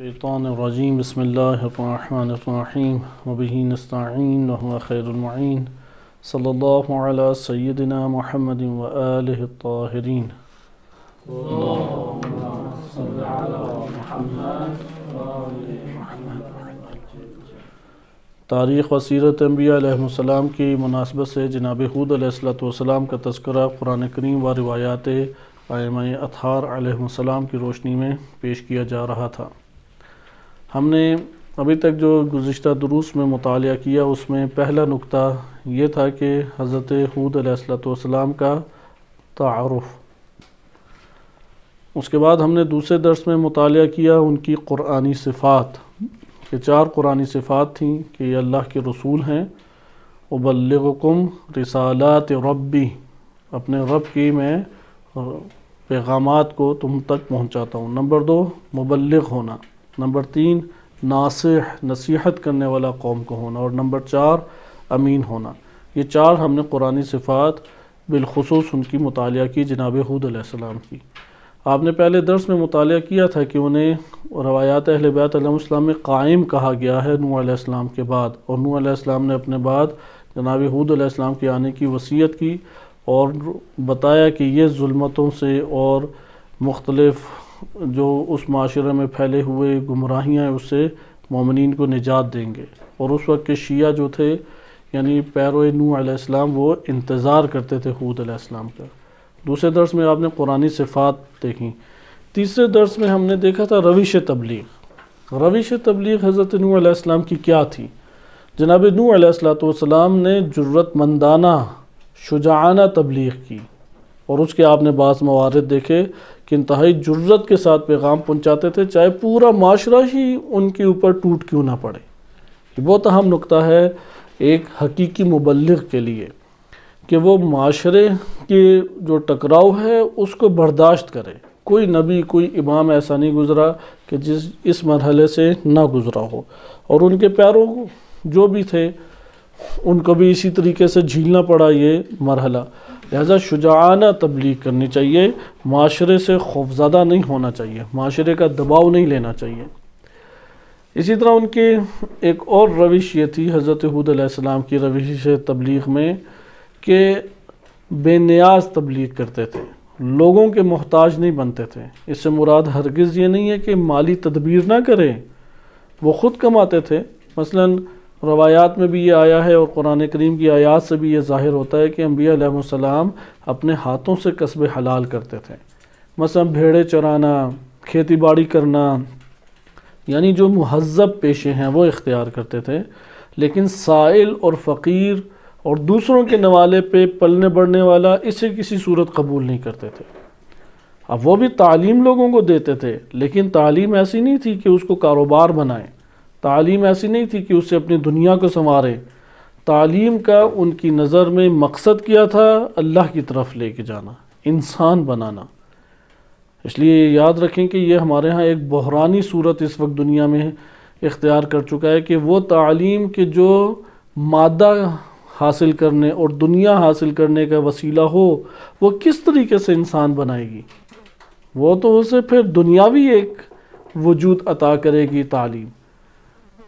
शैतानरजीम बसमीम मबीन नस्तान खैरमीन सल्ला सैदना महमद वाहरीन तारीख़ व सीरत अम्बियाम की मुनासबत से जनाब हूद का तस्करा कुरान करीम व रवायात आयम आलम की रोशनी में पेश किया जा रहा था हमने अभी तक जो गुज्त दुरुस में मुताल किया उसमें पहला नुकता ये था कि हज़रत हूद अलैहिस्सलाम का तारफ़ उसके बाद हमने दूसरे दर्स में मुताल किया उनकी क़ुरानी सिफ़ात के चार कुरानी सिफ़ात थी कि ये अल्लाह के रसूल हैं उबलकुम रिसालत रबी अपने रब की मैं पैगाम को तुम तक पहुँचाता हूँ नंबर दो मुबलग होना नंबर तीन नासिह नसीहत करने वाला कौम को होना और नंबर चार अमीन होना ये चार हमने कुरानी सिफ़ात बिलखसूस उनकी मुताल की जनाब हूदम की आपने पहले दर्स में मुताल किया था कि उन्हें रवायात अहल बैतम में कायम कहा गया है नू आसमाम के बाद और नू आसमाम ने अपने बाद जनाब हूदम के आने की वसीयत की और बताया कि ये जुल्मतों से और मुख्तलफ़ जो उस माशरे में फैले हुए गुमराहियाँ उससे ममिन को निजात देंगे और उस वक्त के शिया जो थे यानी पैरो नूसम वो इंतज़ार करते थे हूद अलैहिस्सलाम का दूसरे दर्स में आपने कुरानी सिफात देखी तीसरे दर्स में हमने देखा था रविश तबलीग रविश तबलीग हज़रत नू अलैहिस्सलाम की क्या थी जनाब नू अलैहिस्सलाम ने ज़रूरतमंदाना शुजाना तबलीग की और उसके आपने बास मवारद देखे कि इंतहाई जरूरत के साथ पैगाम पहुँचाते थे चाहे पूरा माशरा ही उनके ऊपर टूट क्यों ना पड़े ये बहुत अहम नुकता है एक हकीकी मुबलग के लिए कि वो माशरे के जो टकराव है उसको बर्दाश्त करे कोई नबी कोई इमाम ऐसा नहीं गुज़रा कि जिस इस मरहले से ना गुज़रा हो और उनके प्यारों जो भी थे उनको भी इसी तरीके से झीलना पड़ा ये मरहला लिहाजा शुजाना तबलीग करनी चाहिए माशरे से खौफजदा नहीं होना चाहिए माशरे का दबाव नहीं लेना चाहिए इसी तरह उनकी एक और रविश ये थी हज़रत हूदम की रविश से तबलीग में कि बेनियाज तबलीग करते थे लोगों के मोहताज नहीं बनते थे इससे मुराद हरगिज़ ये नहीं है कि माली तदबीर ना करें वो ख़ुद कमाते थे मसलन रवायात में भी ये आया है और कुरान करीम की आयात से भी ये ज़ाहिर होता है कि अम्बियाम अपने हाथों से कस्बे हलाल करते थे मसलन भेड़े चराना खेती बाड़ी करना यानी जो महजब पेशे हैं वो इख्तियार करते थे लेकिन साइल और फ़कीर और दूसरों के नवाले पे पलने बढ़ने वाला इसे किसी सूरत कबूल नहीं करते थे अब वो भी तालीम लोगों को देते थे लेकिन तालीम ऐसी नहीं थी कि उसको कारोबार बनाएं तालीम ऐसी नहीं थी कि उसे अपनी दुनिया को संवारें तालीम का उनकी नज़र में मकसद क्या था अल्लाह की तरफ लेके जाना इंसान बनाना इसलिए याद रखें कि यह हमारे यहाँ एक बहरानी सूरत इस वक्त दुनिया में इख्तियार कर चुका है कि वो तालीम के जो मादा हासिल करने और दुनिया हासिल करने का वसीला हो वो किस तरीके से इंसान बनाएगी वो तो उसे फिर दुनियावी एक वजूद अता करेगी तालीम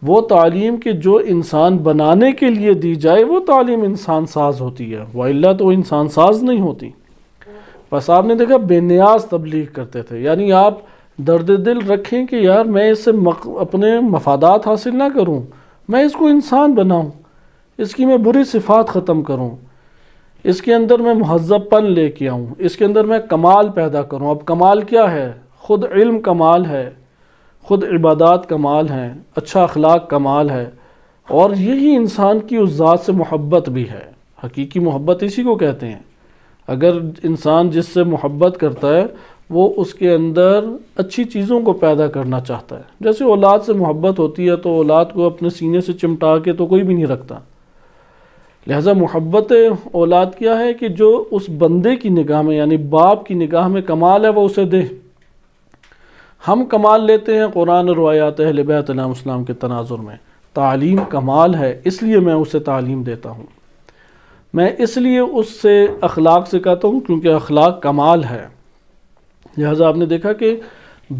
वो तालीम के जो इंसान बनाने के लिए दी जाए वो तालीम इंसान साज होती है वाला तो इंसान साज नहीं होती बस आपने देखा बेनियाज तबलीग करते थे यानी आप दर्द दिल रखें कि यार मैं इससे मक, अपने मफादात हासिल ना करूं मैं इसको इंसान बनाऊं इसकी मैं बुरी सिफात ख़त्म करूं इसके अंदर मैं महजबपन ले के आऊँ इसके अंदर मैं कमाल पैदा करूं अब कमाल क्या है ख़ुद इल्म कमाल है ख़ुद इबादत कमाल हैं अच्छा अखलाक कमाल है और यही इंसान की उस ज़ात से मोहब्बत भी है हकीकी मोहब्बत इसी को कहते हैं अगर इंसान जिससे मोहब्बत करता है वो उसके अंदर अच्छी चीज़ों को पैदा करना चाहता है जैसे औलाद से मोहब्बत होती है तो औलाद को अपने सीने से चिमटा के तो कोई भी नहीं रखता लिहाजा मोहब्बत औलाद क्या है कि जो उस बंदे की निगाह में यानी बाप की निगाह में कमाल है वह उसे दे हम कमाल लेते हैं कुरान रवायात अहल बैत के तनाजुर में तालीम कमाल है इसलिए मैं उसे तालीम देता हूँ मैं इसलिए उससे अखलाक से कहता हूँ क्योंकि अखलाक कमाल है लिहाजा आपने देखा कि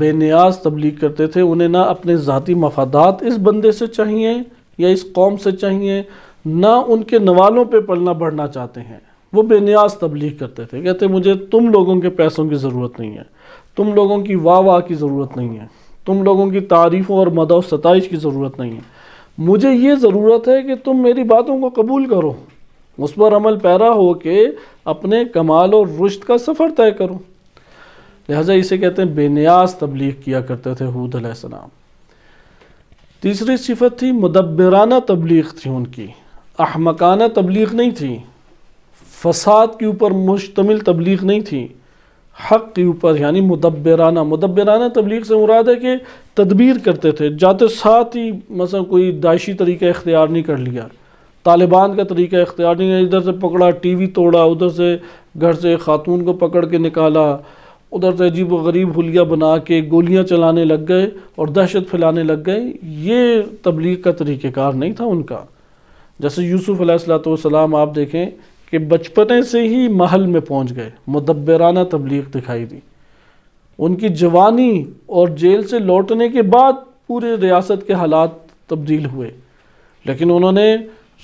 बेनियाज तबलीग करते थे उन्हें ना अपने ज़ाती मफादात इस बंदे से चाहिए या इस कौम से चाहिए ना उनके नवालों पर पलना बढ़ना चाहते हैं वो बेनियाज तबलीग करते थे कहते मुझे तुम लोगों के पैसों की ज़रूरत नहीं है तुम लोगों की वाह वाह की ज़रूरत नहीं है तुम लोगों की तारीफ़ों और मदा सतश की ज़रूरत नहीं है मुझे ये ज़रूरत है कि तुम मेरी बातों को कबूल करो उस पर अमल पैरा हो के अपने कमाल और रुश्त का सफ़र तय करो लिहाजा इसे कहते हैं बेनियाज तबलीग किया करते थे हूद सलाम तीसरी सिफत थी मदबराना तबलीग थी उनकी अहमकाना तबलीग नहीं थी फसाद के ऊपर मुश्तमिल तबलीग नहीं थी हक़ के ऊपर यानी मुदबराना मुदबराना तबलीग से मुराद है कि तदबीर करते थे जाते साथ ही मसल कोई दाइशी तरीका इख्तियार नहीं कर लिया तालिबान का तरीका इख्तियार नहीं इधर से पकड़ा टी वी तोड़ा उधर से घर से ख़ातून को पकड़ के निकाला उधर से अजीब गरीब हुलिया बना के गोलियाँ चलाने लग गए और दहशत फैलाने लग गए ये तबलीग का तरीक़ार नहीं था उनका जैसे यूसुफ़ सलाम आप देखें कि बचपने से ही महल में पहुंच गए मुदबराना तबलीग दिखाई दी उनकी जवानी और जेल से लौटने के बाद पूरे रियासत के हालात तब्दील हुए लेकिन उन्होंने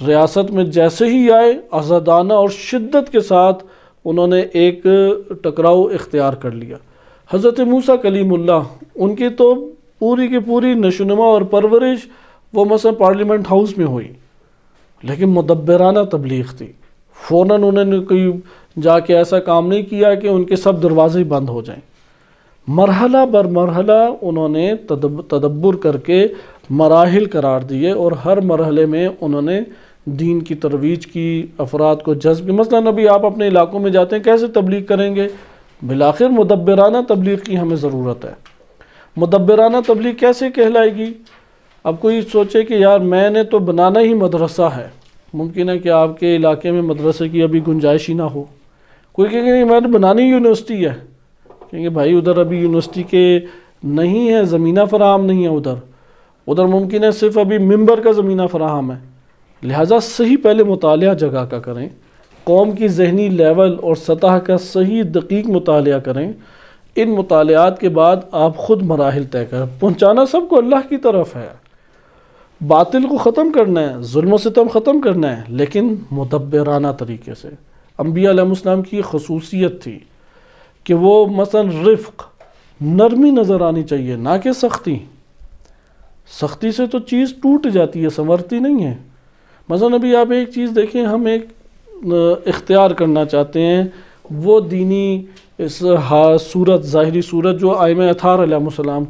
रियासत में जैसे ही आए आज़ादाना और शिद्दत के साथ उन्होंने एक टकराव इख्तियार कर लिया हज़रत मूसा कलीमुल्ला उनकी तो पूरी की पूरी नशोनुमा और परवरिश वो मसा पार्लियामेंट हाउस में हुई लेकिन मदबराना तबलीग थी फ़ौर उन्होंने कोई जाके ऐसा काम नहीं किया कि उनके सब दरवाजे बंद हो जाएं मरहला बर मरहला उन्होंने तदब्बर करके मराहल करार दिए और हर मरहले में उन्होंने दीन की तरवीज की अफराद को जज्ब मसला अभी आप अपने इलाकों में जाते हैं कैसे तबलीग करेंगे बिलाखिर मुदबराना तबलीग की हमें ज़रूरत है मुदबराना तबलीग कैसे कहलाएगी अब कोई सोचे कि यार मैंने तो बनाना ही मदरसा है मुमकिन है कि आपके इलाके में मदरसे की अभी गुंजाइश ही ना हो कोई कहेंगे नहीं मैंने बनानी यूनिवर्सिटी है कहेंगे भाई उधर अभी यूनिवर्सिटी के नहीं है ज़मीना फराहम नहीं है उधर उधर मुमकिन है सिर्फ अभी मंबर का ज़मीना फराहम है लिहाजा सही पहले मुताल जगह का करें कौम की जहनी लेवल और सतह का सही दकीक मुताल करें इन मतालत के बाद आप ख़ुद मराहल तय करें पहुँचाना सबको अल्लाह की तरफ है बातिल को ख़त्म करना है जुल्म सितम तो ख़त्म करना है लेकिन मदबराना तरीके से अम्बियाम की खसूसियत थी कि वो मसलन रिफ़ नरमी नज़र आनी चाहिए ना कि सख्ती सख्ती से तो चीज़ टूट जाती है संवरती नहीं है मसलन अभी आप एक चीज़ देखें हम एक इख्तियार करना चाहते हैं वो दीनी इस हा सूरत ज़ाहरी सूरत जो आयम अथार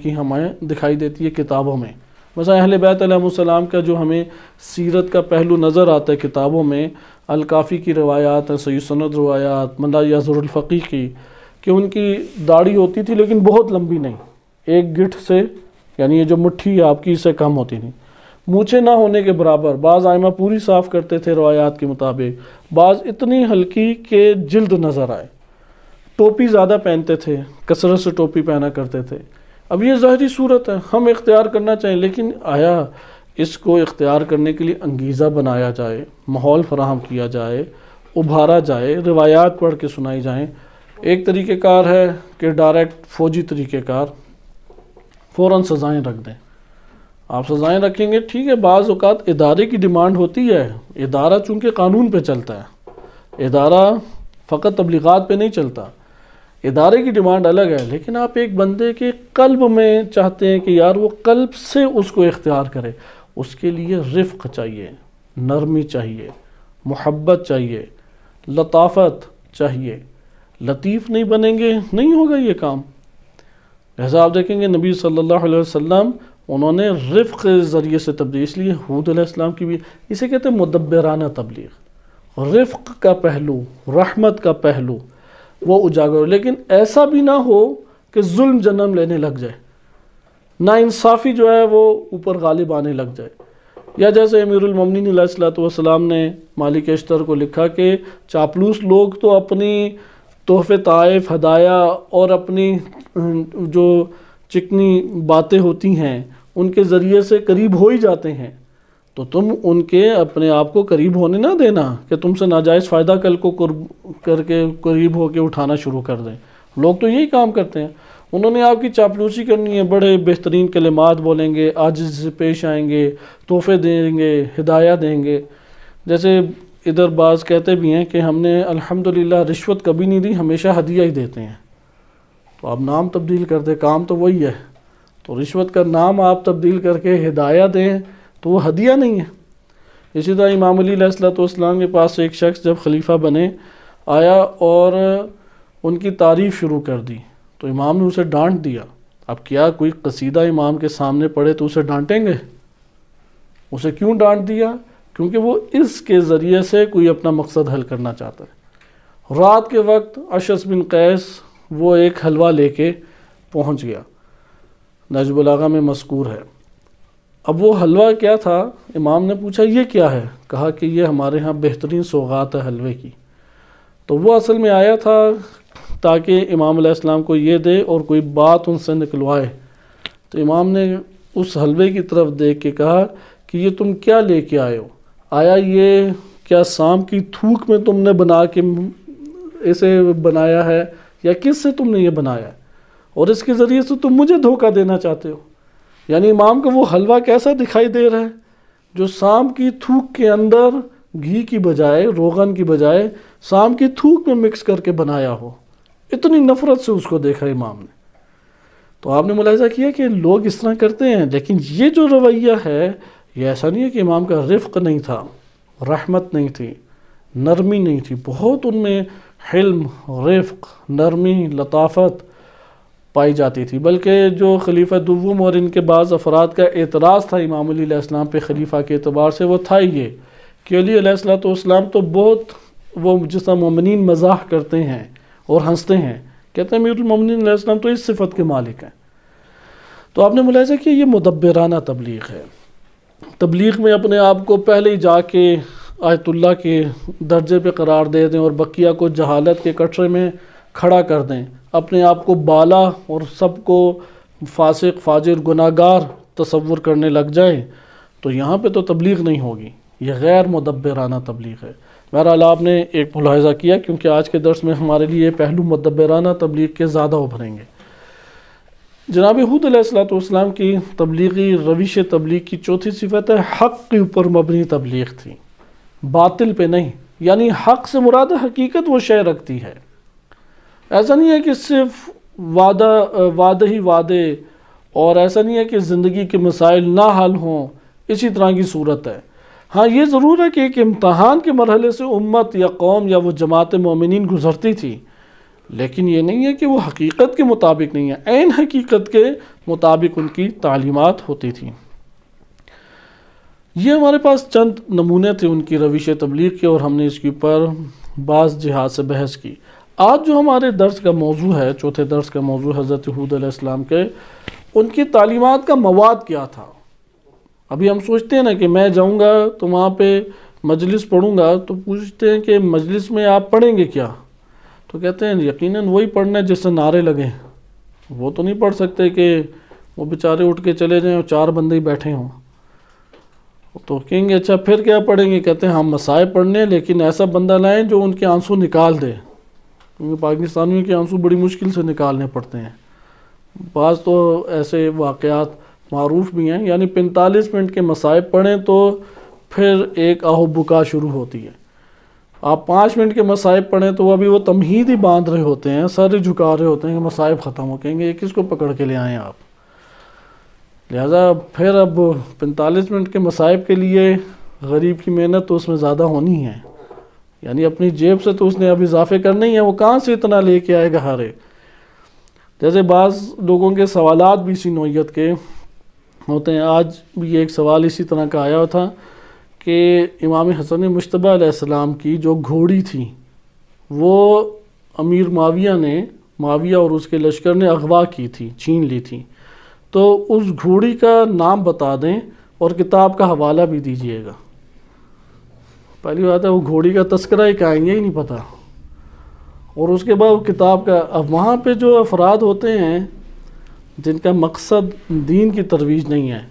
की हमें दिखाई देती है किताबों में मसा अहल बैतम का जो हमें सीरत का पहलू नज़र आता है किताबों में अलकाफ़ी की रवायात हैं सैद सनद रवायात मंदा याजरफ़ी की कि उनकी दाढ़ी होती थी लेकिन बहुत लंबी नहीं एक गिठ से यानी ये जो मुट्ठी आपकी इससे कम होती नहीं मूछे ना होने के बराबर बाज़ आयमा पूरी साफ़ करते थे रवायात के मुताबिक बाज़ इतनी हल्की के जल्द नज़र आए टोपी ज़्यादा पहनते थे कसरत से टोपी पहना करते थे अब ये ज़ाहरी सूरत है हम इख्तियार करना चाहें लेकिन आया इसको इख्तियार करने के लिए अंगीज़ा बनाया जाए माहौल फराहम किया जाए उभारा जाए रिवायात पढ़ के सुनाई जाएँ एक तरीक़ेकार है कि डायरेक्ट फ़ौजी तरीक़ेकार फ़ौर सज़ाएँ रख दें आप सज़ाएँ रखेंगे ठीक है बाज़ अवत इदारे की डिमांड होती है इदारा चूँकि कानून पर चलता है इदारा फ़कत तबलीगत पर नहीं चलता इदारे की डिमांड अलग है लेकिन आप एक बंदे के कल्ब में चाहते हैं कि यार वो कल्ब से उसको इख्तियार करे उसके लिए रिफ़ चाहिए नरमी चाहिए मोहब्बत चाहिए लताफत चाहिए लतीफ़ नहीं बनेंगे नहीं होगा ये काम लिहाजा आप देखेंगे नबी सल्लल्लाहु अलैहि वसल्लम उन्होंने के ज़रिए से तब्दील इसलिए हूद अलैहिस्सलाम की भी इसे कहते हैं मुदबराना तबलीग रिफ़ का पहलू रहमत का पहलू वो उजागर हो लेकिन ऐसा भी ना हो कि जुल्म जन्म लेने लग जाए नाानसाफ़ी जो है वो ऊपर गालिब आने लग जाए या जैसे अमीरमिन सलाम ने मालिक अश्तर को लिखा कि चापलूस लोग तो अपनी तोहफे ताइफ हदाया और अपनी अं, जो चिकनी बातें होती हैं उनके ज़रिए से करीब हो ही जाते हैं तो तुम उनके अपने आप को करीब होने ना देना कि तुमसे नाजायज़ फ़ायदा कल को करके करीब होकर उठाना शुरू कर दें लोग तो यही काम करते हैं उन्होंने आपकी चापलूसी करनी है बड़े बेहतरीन कलमात बोलेंगे आज से पेश आएंगे तोहफे देंगे हिदायत देंगे जैसे इधर बाज़ कहते भी हैं कि हमने अल्हम्दुलिल्लाह रिश्वत कभी नहीं दी हमेशा हदिया ही देते हैं तो आप नाम तब्दील कर दें काम तो वही है तो रिश्वत का नाम आप तब्दील करके हिदायत दें तो वो हदिया नहीं है इसी तरह इमाम अलीसलाम के पास एक शख्स जब खलीफा बने आया और उनकी तारीफ़ शुरू कर दी तो इमाम ने उसे डांट दिया अब क्या कोई कसीदा इमाम के सामने पड़े तो उसे डांटेंगे उसे क्यों डांट दिया क्योंकि वो इसके ज़रिए से कोई अपना मकसद हल करना चाहता है रात के वक्त अशस बिन कैस वो एक हलवा लेके पहुंच गया नजबुलागा में मस्कूर है अब वो हलवा क्या था इमाम ने पूछा ये क्या है कहा कि ये हमारे यहाँ बेहतरीन सौगात है हलवे की तो वो असल में आया था ताकि इमाम इस्लाम को ये दे और कोई बात उनसे निकलवाए तो इमाम ने उस हलवे की तरफ देख के कहा कि ये तुम क्या लेके आए हो आया ये क्या शाम की थूक में तुमने बना के इसे बनाया है या किस से तुमने ये बनाया है और इसके ज़रिए से तुम मुझे धोखा देना चाहते हो यानी इमाम का वो हलवा कैसा दिखाई दे रहा है जो शाम की थूक के अंदर घी की बजाय रोगन की बजाय शाम की थूक में मिक्स करके बनाया हो इतनी नफ़रत से उसको देखा इमाम ने तो आपने मुलायजा किया कि लोग इस तरह करते हैं लेकिन ये जो रवैया है ये ऐसा नहीं है कि इमाम का रिफ्क नहीं था रहमत नहीं थी नरमी नहीं थी बहुत उनमें हिल्म रिफ्क नरमी लताफ़त पाई जाती थी बल्कि जो खलीफा दुवम और इनके बाद अफराद का एतराज़ था इमाम अलीसम पे खलीफा के अतबार से वो था ये कि अलीसलाम तो बहुत वो जिस तरह ममिन मजाक करते हैं और हंसते हैं कहते हैं मीरमिन तो इस सिफत के मालिक हैं तो आपने मुलायजा कि ये मुदबराना तबलीग है तबलीग में अपने आप को पहले ही जाके आयतुल्ला के दर्जे पर करार दे दें और बकिया को जहालत के कटरे में खड़ा कर दें अपने आप को बाला और सबको फासिक फाजिर गुनागार तसवर करने लग जाए तो यहाँ पे तो तबलीग नहीं होगी यह गैर मदबराना तबलीग है बहरहाल आपने एक मुलाहजा किया क्योंकि आज के दर्स में हमारे लिए पहलू मदबराना तबलीग के ज़्यादा उभरेंगे जनाब हूद सलाम की तबलीगी रविश तबलीग की चौथी सिफत है हक़ के ऊपर मबनी तबलीग थी बातिल पे नहीं यानी हक़ से मुराद हकीकत वो शय रखती है ऐसा नहीं है कि सिर्फ वादा वादे ही वादे और ऐसा नहीं है कि ज़िंदगी के मसाइल ना हल हों इसी तरह की सूरत है हाँ ये ज़रूर है कि एक इम्तहान के मरहले से उम्मत या कौम या वो जमात ममिन गुजरती थी लेकिन ये नहीं है कि वो हकीकत के मुताबिक नहीं है ऐन हकीकत के मुताबिक उनकी तालीमत होती थी ये हमारे पास चंद नमूने थे उनकी रविश तबलीग के और हमने इसके ऊपर बाज़ जिहाद से बहस की आज जो हमारे दर्स का मौजू है चौथे दर्स का मौजू हज़रत हूदम के उनकी तालीमत का मवाद क्या था अभी हम सोचते हैं ना कि मैं जाऊँगा तो वहाँ पर मजलिस पढ़ूँगा तो पूछते हैं कि मजलिस में आप पढ़ेंगे क्या तो कहते हैं यकीन वही पढ़ना है जिससे नारे लगे वो तो नहीं पढ़ सकते कि वो बेचारे उठ के चले जाएँ और चार बंदे ही बैठे हों तो कहेंगे अच्छा फिर क्या पढ़ेंगे कहते हैं हम मसाए पढ़ने लेकिन ऐसा बंदा लाएं जो उनके आंसू निकाल दें क्योंकि पाकिस्तानियों के आंसू बड़ी मुश्किल से निकालने पड़ते हैं बाज़ तो ऐसे वाक़ात मरूफ भी हैं यानी पैंतालीस मिनट के मसाइब पढ़ें तो फिर एक आहोबुका शुरू होती है आप पाँच मिनट के मसाइब पढ़ें तो अभी वो तमहीद ही बांध रहे होते हैं सर झुका रहे होते हैं कि मसाइब ख़त्म हो कहेंगे ये किसको पकड़ के ले आएँ आप लिहाजा फिर अब पैंतालीस मिनट के मसाइब के लिए गरीब की मेहनत तो उसमें ज़्यादा होनी है यानी अपनी जेब से तो उसने अब इजाफे करने ही है वो कहाँ से इतना लेके आएगा हारे जैसे बाज़ लोगों के सवाल भी इसी नोयत के होते हैं आज भी एक सवाल इसी तरह का आया था कि इमाम हसन मुशतबाम की जो घोड़ी थी वो अमीर माविया ने माविया और उसके लश्कर ने अगवा की थी छीन ली थी तो उस घोड़ी का नाम बता दें और किताब का हवाला भी दीजिएगा पहली बात है वो घोड़ी का तस्करा ही कहेंगे ही नहीं पता और उसके बाद वो किताब का अब वहाँ पर जो अफराद होते हैं जिनका मकसद दीन की तरवीज नहीं है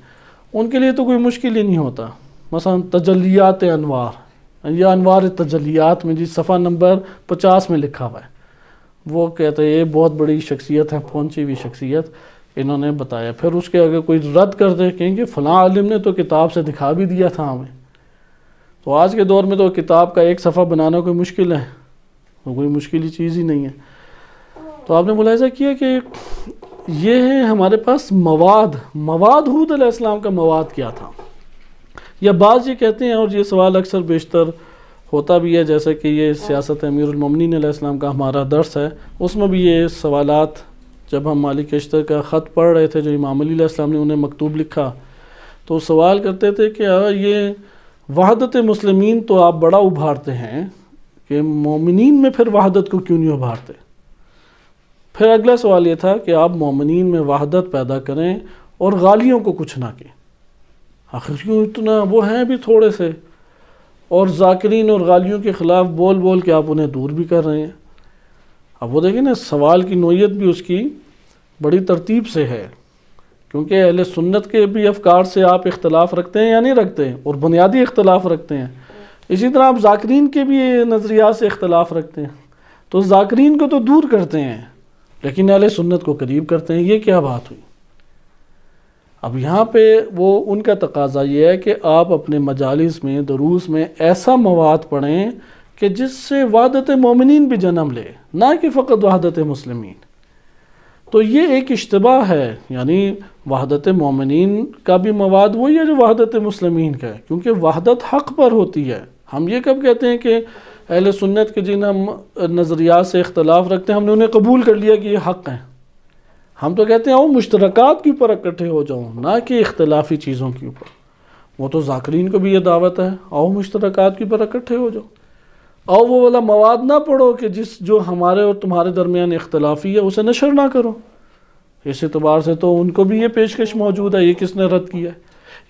उनके लिए तो कोई मुश्किल ही नहीं होता मसा तजलियात अनवार या अनवार तजलियात में जी सफ़ा नंबर पचास में लिखा हुआ है वो कहते हैं ये बहुत बड़ी शख्सियत है पहुंची हुई शख्सियत इन्होंने बताया फिर उसके अगर कोई रद्द कर दे कहेंगे फ़लाँ आलिम ने तो किताब से दिखा भी दिया था हमें तो आज के दौर में तो किताब का एक सफ़ा बनाना कोई मुश्किल है वो कोई मुश्किल चीज़ ही नहीं है तो आपने मुलायजा किया कि ये है हमारे पास मवाद मवाद हूद अलैहिस्सलाम का मवाद क्या था या बाज़ ये कहते हैं और ये सवाल अक्सर बेशतर होता भी है जैसे कि ये सियासत अमीरमिन अलैहिस्सलाम का हमारा दर्स है उसमें भी ये सवाल जब हम मालिक अश्तर का ख़त पढ़ रहे थे जो इमाम ने उन्हें मकतूब लिखा तो सवाल करते थे कि हाँ, ये वहादत मुसलमिन तो आप बड़ा उभारते हैं कि मोमिन में फिर वहादत को क्यों नहीं उभारते फिर अगला सवाल ये था कि आप मोमिन में वहादत पैदा करें और गालियों को कुछ ना कहें आखिर क्यों इतना वो हैं भी थोड़े से और जाकरीन और गालियों के ख़िलाफ़ बोल बोल के आप उन्हें दूर भी कर रहे हैं अब वो देखें ना सवाल की नोयत भी उसकी बड़ी तरतीब से है क्योंकि अहल सुन्नत के भी अफकार से आप इख्तलाफ रखते हैं या नहीं रखते हैं और बुनियादी इख्तलाफ रखते हैं इसी तरह आप ज़ाकरीन के भी नज़रिया से इख्तलाफ रखते हैं तो ज़ाकरीन को तो दूर करते हैं लेकिन अहल सुन्नत को करीब करते हैं ये क्या बात हुई अब यहाँ पे वो उनका तकाजा ये है कि आप अपने मजालस में दरूस में ऐसा मवाद पढ़ें कि जिससे वादत ममिन भी जन्म ले ना कि फ़कत वहादत मुसलमिन तो ये एक इश्तबा है यानी वहादत ममिन का भी मवाद वही है जो वहादत मुसलमिन का है क्योंकि वहादत हक पर होती है हम ये कब कहते हैं कि अहल सुन्नत के जिन हम नज़रियात से इख्तलाफ रखते हैं हमने उन्हें कबूल कर लिया कि ये हक हैं हम तो कहते हैं वो मुश्तरक के ऊपर इकट्ठे हो जाओ ना कि इख्तलाफी चीज़ों के ऊपर वो तो ज़ाकरीन को भी ये दावत है आओ मुश्तरक के ऊपर इकट्ठे हो जाओ आओ वो वाला मवाद ना पढ़ो कि जिस जो हमारे और तुम्हारे दरमियान इख्तलाफी है उसे नशर ना करो इस एतबार से तो उनको भी ये पेशकश मौजूद है ये किसने रद्द किया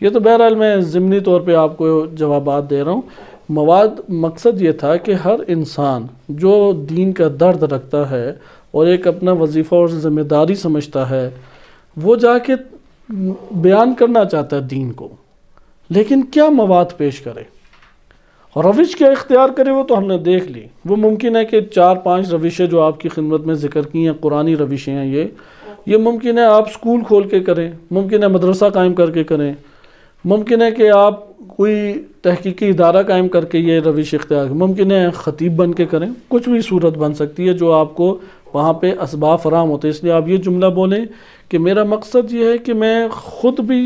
ये तो बहरहाल मैं ज़मनी तौर पर आपको जवाब दे रहा हूँ मवाद मकसद ये था कि हर इंसान जो दीन का दर्द रखता है और एक अपना वजीफ़ा और ज़िम्मेदारी समझता है वो जाके बयान करना चाहता है दीन को लेकिन क्या मवाद पेश करे और रविश क्या इख्तियार करे वो तो हमने देख ली वो मुमकिन है कि चार पांच रविशें जो आपकी खिदमत में जिक्र की हैं कुरानी रविशें हैं ये ये मुमकिन है आप स्कूल खोल के करें मुमकिन है मदरसा कायम करके करें मुमकिन है कि आप कोई तहकीकी इदारा कायम करके ये रविश इख्तियार मुमकिन है ख़तीब बन के करें कुछ भी सूरत बन सकती है जो आपको वहाँ पर इसबा फराम होते हैं इसलिए आप ये जुमला बोलें कि मेरा मकसद ये है कि मैं ख़ुद भी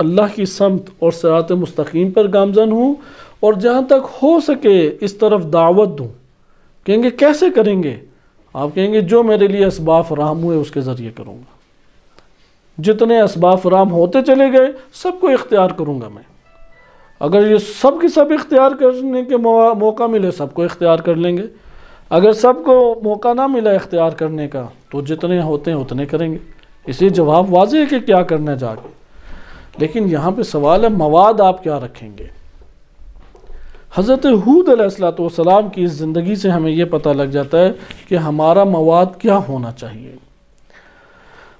अल्लाह की समत और सरात मस्तकीम पर गामजन हूँ और जहाँ तक हो सके इस तरफ दावत दूँ कहेंगे कैसे करेंगे आप कहेंगे जो मेरे लिए इसबाब फराहम हुए उसके ज़रिए करूँगा जितने इसबाफ फराम होते चले गए सबको इख्तियार करूँगा मैं अगर ये सब की सब इख्तियार करने के मौका मिले सबको इख्तियार कर लेंगे अगर सबको मौका ना मिला इख्तियार करने का तो जितने होते हैं उतने करेंगे इसलिए जवाब वाज है कि क्या करना जाके लेकिन यहाँ पे सवाल है मवाद आप क्या रखेंगे हज़रत हूद सलाम की इस ज़िंदगी से हमें यह पता लग जाता है कि हमारा मवाद क्या होना चाहिए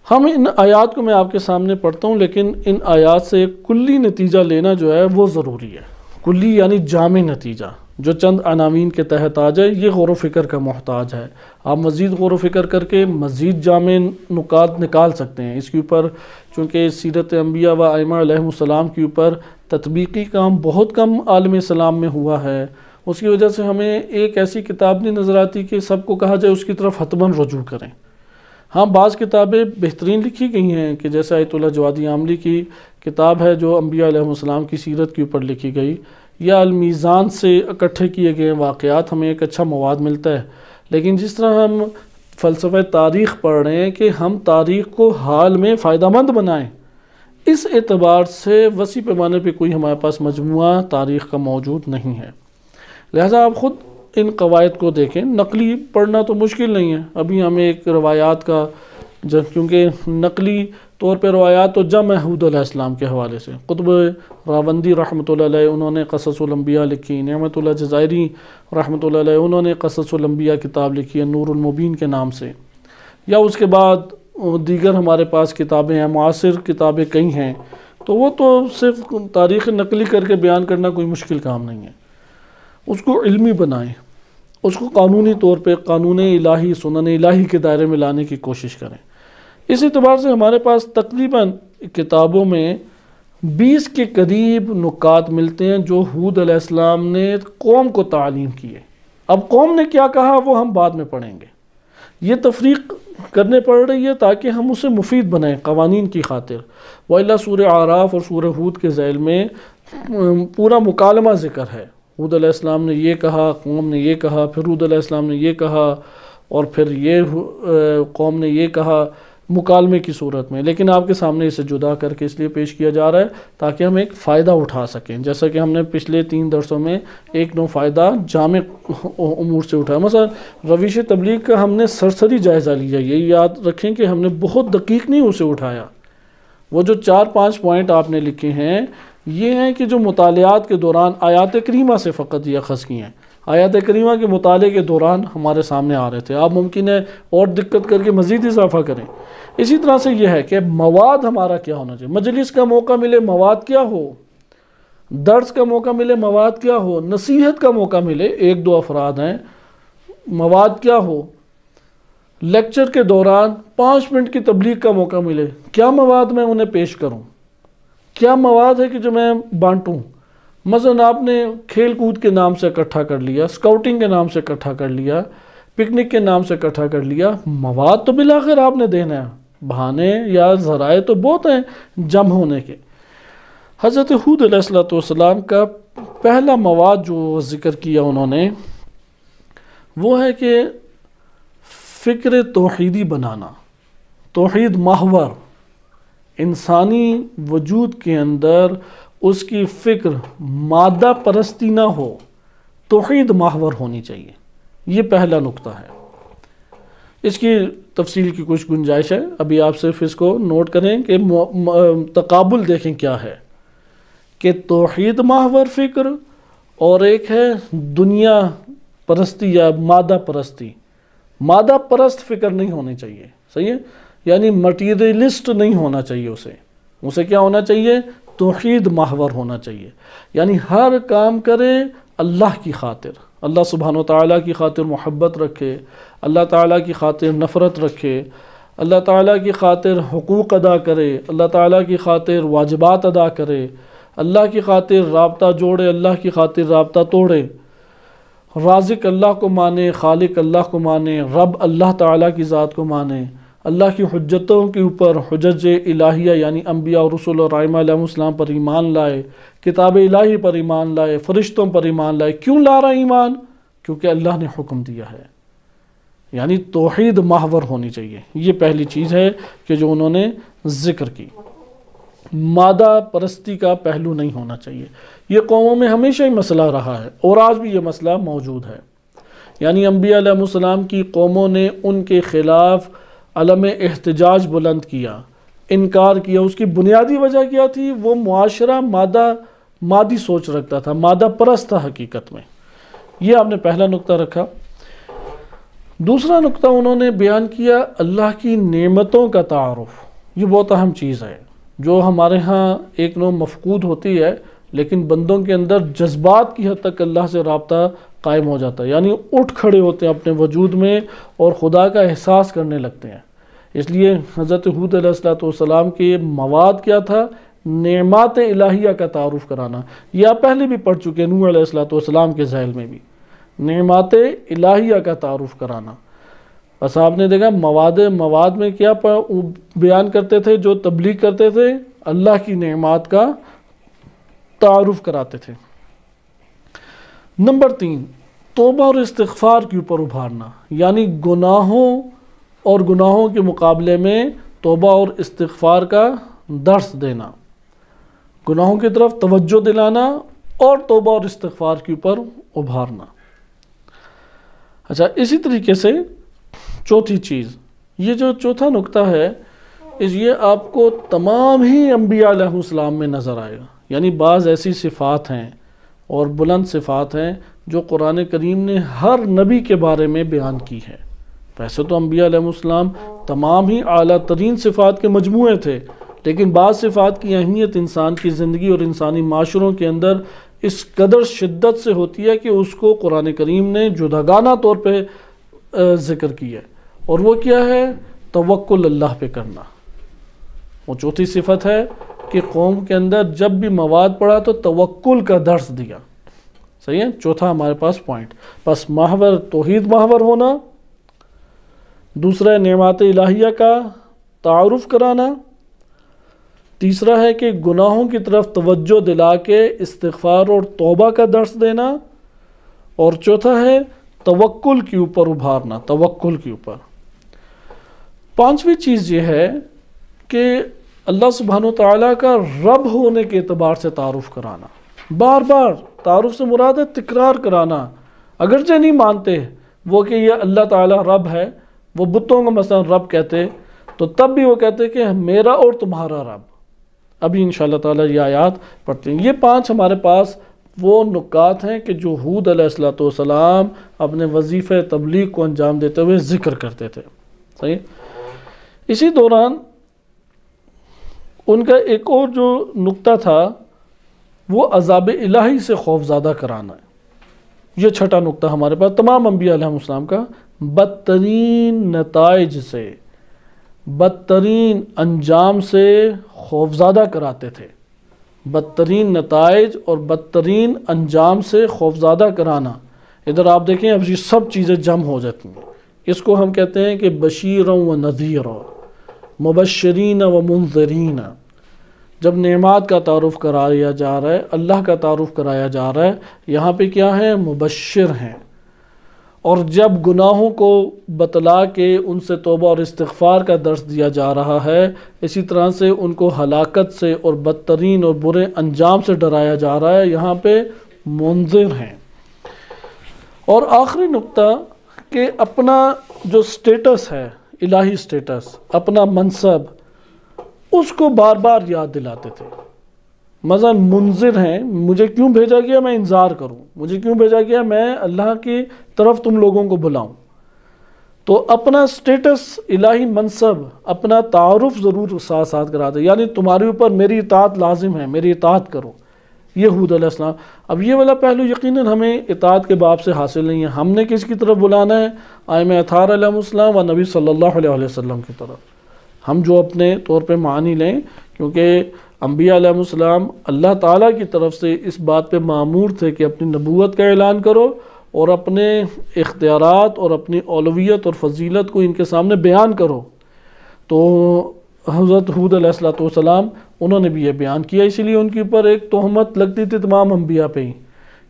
हम इन आयात को मैं आपके सामने पढ़ता हूँ लेकिन इन आयात से एक कुल्ली नतीजा लेना जो है वो ज़रूरी है कुल्ली यानी जाम नतीजा जो चंद अनावीन के तहत आ जाए ये गौर फ़िक्र का मोहताज है आप मज़ीद गौर फ़िक्र करके मज़ीद जाम नुकात निकाल सकते हैं इसके ऊपर चूँकि सीरत अम्बिया व आयमा के ऊपर तत्बीकी काम बहुत कम आलम सलाम में हुआ है उसकी वजह से हमें एक ऐसी किताब नहीं नज़र आती कि सबको कहा जाए उसकी तरफ हतमन रजू करें हाँ बाज़ किताबें बेहतरीन लिखी गई हैं कि जैसे आयतुल्ला जवादी आमली की किताब है जो अम्बिया की सीरत के ऊपर लिखी गई या अलमीज़ान से इकट्ठे किए गए वाक़ात हमें एक अच्छा मवाद मिलता है लेकिन जिस तरह हम फ़लसफ़ तारीख़ पढ़ रहे हैं कि हम तारीख़ को हाल में फ़ायदा मंद बनाएँ इस एतबार से वसी पैमाने पर कोई हमारे पास मजमू तारीख़ का मौजूद नहीं है लिहाजा आप ख़ुद इन कवायद को देखें नकली पढ़ना तो मुश्किल नहीं है अभी हमें एक रवायात का जब क्योंकि नकली तौर पर रवायात तो जम महूदम के हवाले से कुतब रावंदी रहमत उन्होंने कससलम्बिया लिखी नमत जज़ायरी रहमत उन्होंने कससलम्बिया किताब लिखी है नूरमबीन के नाम से या उसके बाद दीगर हमारे पास किताबें हैं मुसर किताबें कई हैं तो वो तो सिर्फ तारीख़ नकली करके बयान करना कोई मुश्किल काम नहीं है उसको इल्मी बनाएं उसको कानूनी तौर पे कानून इलाही सुनन इलाही के दायरे में लाने की कोशिश करें इस एतबार से हमारे पास तकरीबन किताबों में बीस के करीब नुकात मिलते हैं जो हूद अलैहिस्सलाम ने कौम को तालीम किए अब कौम ने क्या कहा वो हम बाद में पढ़ेंगे ये तफरीक करने पड़ रही है ताकि हम उसे मुफीद बनाएं कवानीन की खातिर वाला सूर आराफ और सूर हूद के जैल में पूरा मुकालमा ज़िक्र है हूद अलैहिस्सलाम ने ये कहा कौम ने यह कहा फिर हूद अलैहिस्सलाम ने यह कहा और फिर ये कौम ने यह कहा मुकालमे की सूरत में लेकिन आपके सामने इसे जुदा करके इसलिए पेश किया जा रहा है ताकि हम एक फ़ायदा उठा सकें जैसा कि हमने पिछले तीन दरसों में एक नौ फ़ायदा जाम उमूर से उठाया मसा रविश तबलीग का हमने सरसरी जायज़ा लिया ये याद रखें कि हमने बहुत दकीक नहीं उसे उठाया वो जो चार पाँच पॉइंट आपने लिखे हैं ये हैं कि जो मतालयात के दौरान आयात करीमा से फ़कत ये अखज़ की हैं आयात करीमा के मुताले के दौरान हमारे सामने आ रहे थे आप मुमकिन है और दिक्कत करके मज़ीद इजाफा करें इसी तरह से यह है कि मवाद हमारा क्या होना चाहिए मजलिस का मौका मिले मवाद क्या हो दर्ज का मौका मिले मवाद क्या हो नसीहत का मौका मिले एक दो अफराद हैं मवाद क्या हो लेक्चर के दौरान पाँच मिनट की तबलीग का मौका मिले क्या मवाद मैं उन्हें पेश करूँ क्या मवाद है कि जो मैं बांटूँ मसलन आपने खेल कूद के नाम से इकट्ठा कर लिया स्काउटिंग के नाम से इकट्ठा कर लिया पिकनिक के नाम से इकट्ठा कर लिया मवाद तो बिलाखिर आपने देना है बहाने या ज़राए तो बहुत हैं जम होने के हज़रत हूद सलाम का पहला मवाद जो ज़िक्र किया उन्होंने वो है कि फ़िक्र तोहदी बनाना तोहद माहवर इंसानी वजूद के अंदर उसकी फ़िक्र मादा परस्ती ना हो तोहद माहवर होनी चाहिए ये पहला नुकता है इसकी तफसील की कुछ गुंजाइश है अभी आप सिर्फ इसको नोट करें कि तकबुल देखें क्या है कि तोहद माहवर फ़िक्र और एक है दुनिया परस्ती या मादा परस्ती मादा परस्त फ़िक्र नहीं होनी चाहिए सही है यानी मटीरियलिस्ट नहीं होना चाहिए उसे उसे क्या होना चाहिए तोहद माहवर होना चाहिए यानी हर काम करे अल्लाह की खातिर अल्लाह सुबहान ताली की खातिर मोहब्बत रखे अल्लाह ताली की खातिर नफ़रत रखे अल्लाह ताली की खातिर हकूक़ अदा करे अल्लाह ताली की खातिर वाजबात अदा करे अल्लाह की खातिर रबता जोड़े अल्लाह की खातिर रबता तोड़े राजिक अल्लाह को माने खालिक अल्लाह को माने रब अल्लाह ताली की ज़ात को माने अल्लाह की हजतों के ऊपर हजज इलाहिया यानी अम्बिया और रसोल और पर ईमान लाए किताब इलाही पर ईमान लाए फ़रिश्तों पर ईमान लाए क्यों ला रहा ईमान क्योंकि अल्लाह ने हुक्म दिया है यानी तोहद माहवर होनी चाहिए ये पहली चीज़ है कि जो उन्होंने ज़िक्र की मादा परस्ती का पहलू नहीं होना चाहिए ये कौमों में हमेशा ही मसला रहा है और आज भी ये मसला मौजूद है यानी अम्बिया की कौमों ने उनके ख़िलाफ़ अलम एहतजाज बुलंद किया इनकार किया उसकी बुनियादी वजह क्या थी वो मुआशरा मादा मादी सोच रखता था मादा परस्त था हकीकत में ये आपने पहला नुकता रखा दूसरा नुकता उन्होंने बयान किया अल्लाह की नेमतों का तारफ़ ये बहुत अहम चीज़ है जो हमारे यहाँ एक नो मफकूद होती है लेकिन बंदों के अंदर जज्बात की हद तक अल्लाह से रबता कायम हो जाता है यानी उठ खड़े होते हैं अपने वजूद में और ख़ुदा का एहसास करने लगते हैं इसलिए हज़रत हूद सलाम के मवाद क्या था नमात इलाहिया का तारफ़ कराना यह आप पहले भी पढ़ चुके नूर सलाम के जहल में भी नमात इलाहिया का तारफ़ कराना बस आपने देखा मवाद मवाद में क्या बयान करते थे जो तबलीग करते थे अल्लाह की नमात का तारफ़ कराते थे नंबर तीन तोबा और इस्तफ़ार के ऊपर उभारना यानी गुनाहों और गुनाहों के मुकाबले में तोबा और इस्तफ़ार का दर्स देना गुनाहों की तरफ तवज्जो दिलाना और तोबा और इस्तफ़ार के ऊपर उभारना अच्छा इसी तरीके से चौथी चीज़ ये जो चौथा नुक्ता है इस ये आपको तमाम ही अम्बियालाम में नज़र आएगा यानी बाज़ ऐसी सिफ़ात हैं और बुलंद सिफ़ात हैं जो कुरान करीम ने हर नबी के बारे में बयान की है वैसे तो अम्बियालाम तमाम ही अली तरीन सिफ़ात के मजमू थे लेकिन बाद सिफ़ात की अहमियत इंसान की ज़िंदगी और इंसानी माशरों के अंदर इस कदर शिद्दत से होती है कि उसको कुरान करीम ने जुदागाना तौर पर ज़िक्र किया और वह क्या है तवक्ल अल्लाह पे करना वो चौथी सिफत है कि कौम के अंदर जब भी मवाद पड़ा तो तवक्ल का दर्स दिया सही है चौथा हमारे पास पॉइंट बस माहवर तोहद माहवर होना दूसरा नमात इलाहिया का तारफ़ कराना तीसरा है कि गुनाहों की तरफ तवज्जो दिला के इस्तफ़ार और तोबा का दर्स देना और चौथा है तवक्ल के ऊपर उभारना तवक्ल के ऊपर पांचवी चीज़ ये है कि अल्लाह सुबहान तला का रब होने के अतबार से तारफ़ कराना बार बार तारफ़ से मुराद है तकरार कराना अगरचे नहीं मानते वो कि यह अल्लाह ताला रब है वो बुतों को मसा रब कहते तो तब भी वो कहते कि मेरा और तुम्हारा रब अभी इन शाह ये आयात पढ़ते हैं ये पाँच हमारे पास वो नुकात हैं कि जो हूद असलातम अपने वजीफ़ तबलीग को अंजाम देते हुए ज़िक्र करते थे सही इसी दौरान उनका एक और जो नुकता था वो अजाब इलाही से खौफ ज़्यादा कराना है ये छठा नुकता हमारे पास तमाम आलम का बदतरीन नतज से बदतरीन अंजाम से खौफजदा कराते थे बदतरीन नतज और बदतरीन अंजाम से खौफजादा कराना इधर आप देखें अब ये सब चीज़ें जम हो जाती हैं इसको हम कहते हैं कि बशीर व नज़ीरों मुबशरीन व मुंजरीन जब नेमात का तारफ़ कराया जा रहा है अल्लाह का तारफ़ कराया जा रहा है यहाँ पे क्या है मुबशर हैं और जब गुनाहों को बतला के उनसे तोबा और इस्तफ़ार का दर्स दिया जा रहा है इसी तरह से उनको हलाकत से और बदतरीन और बुरे अंजाम से डराया जा रहा है यहाँ पे मुंजिर हैं और आखिरी नुक्ता कि अपना जो स्टेटस है इलाही स्टेटस अपना मनसब उसको बार बार याद दिलाते थे मज़ा मुंजिर हैं मुझे क्यों भेजा गया मैं इंतज़ार करूँ मुझे क्यों भेजा गया मैं अल्लाह की तरफ तुम लोगों को बुलाऊँ तो अपना स्टेटस इलाही मनसब अपना तारफ़ ज़रूर साथ साथ करा दे यानी तुम्हारे ऊपर मेरी इतात लाजिम है मेरी इतात करो ये हूद अलैहिस्सलाम अब ये वाला पहलू यकीनन हमें इतात के बाप से हासिल नहीं है हमने किसकी तरफ बुलाना है आयम अथार अलैहिस्सलाम व नबी सल्लल्लाहु अलैहि वसल्लम की तरफ हम जो अपने तौर पर मान ही लें क्योंकि अम्बिया अल्लाह ताला की तरफ से इस बात पे मामूर थे कि अपनी नबूत का ऐलान करो और अपने इख्तियारत और अपनी अलवियत और फजीलत को इनके सामने बयान करो तो हज़रत हूद सलाम उन्होंने भी ये बयान किया इसीलिए उनके ऊपर एक तहमत लगती थी तमाम अम्बिया पे ही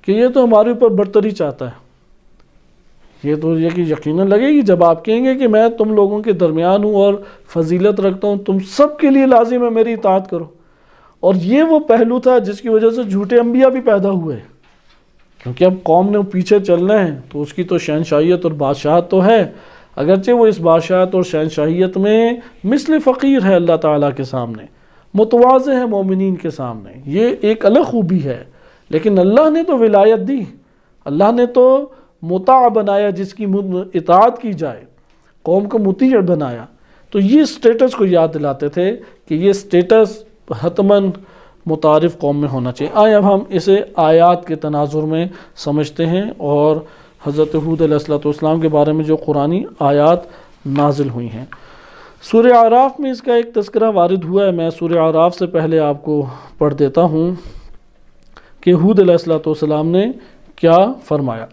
कि ये तो हमारे ऊपर बढ़तरी चाहता है ये तो ये कि यकीन लगेगी जब आप कहेंगे कि मैं तुम लोगों के दरमियान हूँ और फजीलत रखता हूँ तुम सब के लिए लाजिम है मेरी इतात करो और ये वो पहलू था जिसकी वजह से झूठे अम्बिया भी पैदा हुए क्योंकि अब कौम ने पीछे चलना है तो उसकी तो शहनशाहत और बादशाहत तो है अगरचे वो इस बादशाहत और शहनशाहत में मिसल फ़कीर है अल्लाह ताला के सामने मुतवाज़ है मोमिन के सामने ये एक अलग खूबी है लेकिन अल्लाह ने तो विलायत दी अल्लाह ने तो मुता बनाया जिसकी इतात की जाए कौम को मुतीय बनाया तो ये स्टेटस को याद दिलाते थे कि ये स्टेटस हतमन मुतारफ़ कौम में होना चाहिए आए अब हम इसे आयात के तनाजुर में समझते हैं और हज़रत हूदलाम के बारे में जो कुरानी आयात नाजिल हुई हैं सूर्य आराफ में इसका एक तस्करा वारद हुआ है मैं सूर्य आराफ से पहले आपको पढ़ देता हूँ कि हूदलाम ने क्या फ़रमाया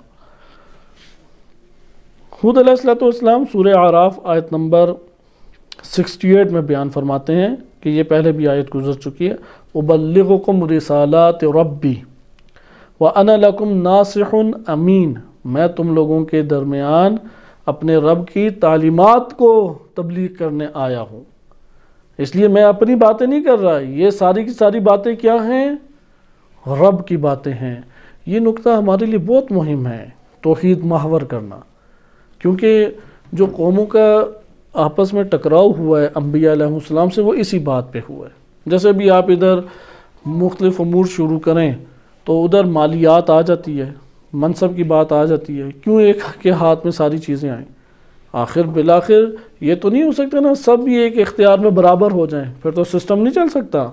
हूदलाम सूर्य आराफ आयत नंबर 68 में बयान फरमाते हैं कि ये पहले भी आयत गुजर चुकी है उबलकुम रिसालात रबी व अनलकुम नासिन अमीन मैं तुम लोगों के दरमियान अपने रब की तालीमत को तबलीग करने आया हूँ इसलिए मैं अपनी बातें नहीं कर रहा ये सारी की सारी बातें क्या हैं रब की बातें हैं ये नुकता हमारे लिए बहुत मुहिम है तोहद महावर करना क्योंकि जो कौमों का आपस में टकराव हुआ है अम्बिया से वो इसी बात पे हुआ है जैसे भी आप इधर मुख्तफ अमूर शुरू करें तो उधर मालियात आ जाती है मनसब की बात आ जाती है क्यों एक के हाथ में सारी चीज़ें आएँ आखिर बिलाखिर ये तो नहीं हो सकता ना सब ये एक इख्तियार में बराबर हो जाएँ फिर तो सिस्टम नहीं चल सकता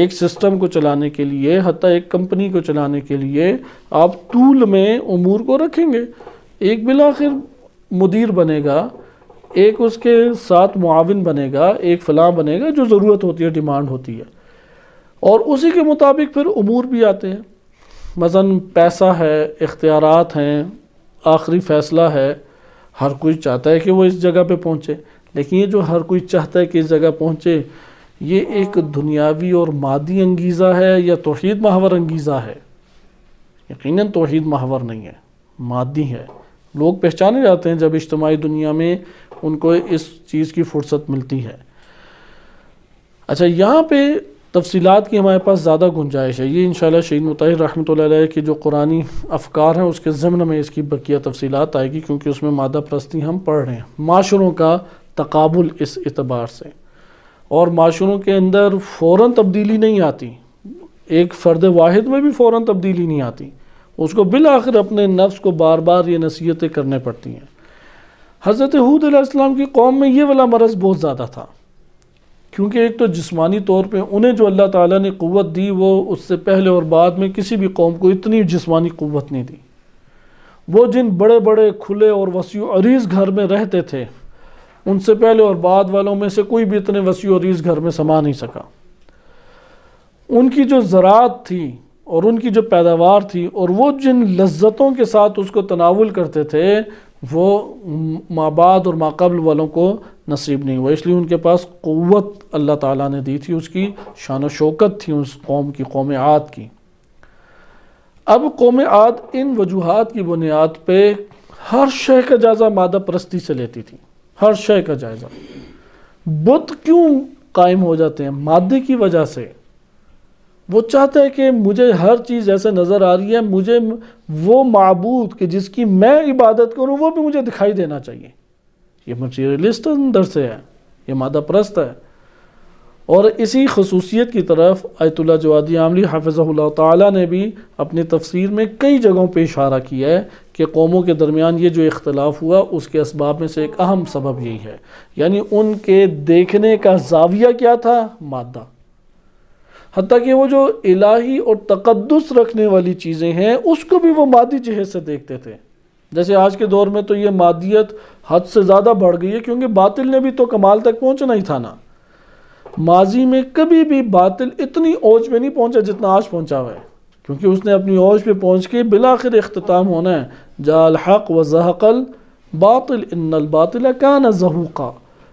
एक सिस्टम को चलाने के लिए हती एक कंपनी को चलाने के लिए आप तूल में अमूर को रखेंगे एक बिलाखिर मुदीर बनेगा एक उसके साथ मुआवन बनेगा एक फ़लाँ बनेगा जो ज़रूरत होती है डिमांड होती है और उसी के मुताबिक फिर अमूर भी आते हैं मजन पैसा है इख्तियारत हैं आखिरी फ़ैसला है हर कोई चाहता है कि वो इस जगह पे पहुँचे लेकिन ये जो हर कोई चाहता है कि इस जगह पहुँचे ये एक दुनियावी और मादी अंगीज़ा है या तोहद माहवर अंगीज़ा है यकीन तोहद माहवर नहीं है मादी है लोग पहचाने जाते हैं जब इज्तमी दुनिया में उनको इस चीज़ की फुर्सत मिलती है अच्छा यहाँ पे तफसीत की हमारे पास ज़्यादा गुंजाइश है ये इन शहीद मुतर रहमत के जो कुरानी अफकार हैं उसके ज़मन में इसकी बकिया तफसीत आएगी क्योंकि उसमें मादा प्रस्ती हम पढ़ रहे हैं माशरों का तकबुल इस एतबार से और माशरों के अंदर फ़ौर तब्दीली नहीं आती एक फ़र्द वाहिद में भी फ़ौर तब्दीली नहीं आती उसको बिल आखिर अपने नफ्स को बार बार ये नसीहतें करने पड़ती हैं हज़रत हूद अलैहिस्सलाम की कौम में ये वाला मरज़ बहुत ज़्यादा था क्योंकि एक तो जिस्मानी तौर पे उन्हें जो अल्लाह ताला ने क़वत दी वो उससे पहले और बाद में किसी भी कौम को इतनी जिस्मानी क़वत नहीं दी वो जिन बड़े बड़े खुले और वसी अरीज़ घर में रहते थे उनसे पहले और बाद वालों में से कोई भी इतने वसी अरीज़ घर में समा नहीं सका उनकी जो ज़रात थी और उनकी जो पैदावार थी और वो जिन लज्जतों के साथ उसको तनावल करते थे वो माबाद और माकबल वालों को नसीब नहीं हुआ इसलिए उनके पास क़वत अल्लाह ताला ने दी थी उसकी शान शौकत थी उस कौम की कौम आद की अब कौम आद इन वजूहत की बुनियाद पर हर शय का जायज़ा मादा परस्ती से लेती थी हर शय का जायज़ा बुत क्यों कायम हो जाते हैं मादे की वजह से वो चाहते हैं कि मुझे हर चीज़ ऐसे नज़र आ रही है मुझे वो मबूद कि जिसकी मैं इबादत करूँ वो भी मुझे दिखाई देना चाहिए ये मटीरियलिस्ट अंदर से है ये मादा प्रस्त है और इसी खसूसियत की तरफ आयतुल्ला जवादी आमली हाफिज़ल्ला ने भी अपनी तफसीर में कई जगहों पर इशारा किया है कि कौमों के दरमियान ये जो इख्तलाफ हुआ उसके इसबाब में से एक अहम सबब यही है यानी उनके देखने का जाविया क्या था मादा हती कि वो जो इलाही और तकदस रखने वाली चीज़ें हैं उसको भी वो मादी जहेज से देखते थे जैसे आज के दौर में तो ये मादियत हद से ज़्यादा बढ़ गई है क्योंकि बातिल ने भी तो कमाल तक पहुँचना ही था ना माजी में कभी भी बातिल इतनी ओज में नहीं पहुँचा जितना आज पहुँचा हुआ है क्योंकि उसने अपनी ओज पर पहुँच के बिलाखिर अख्ताम होना है जाल हक व जहकल बातिल इन्नल बातिल का ना जहूका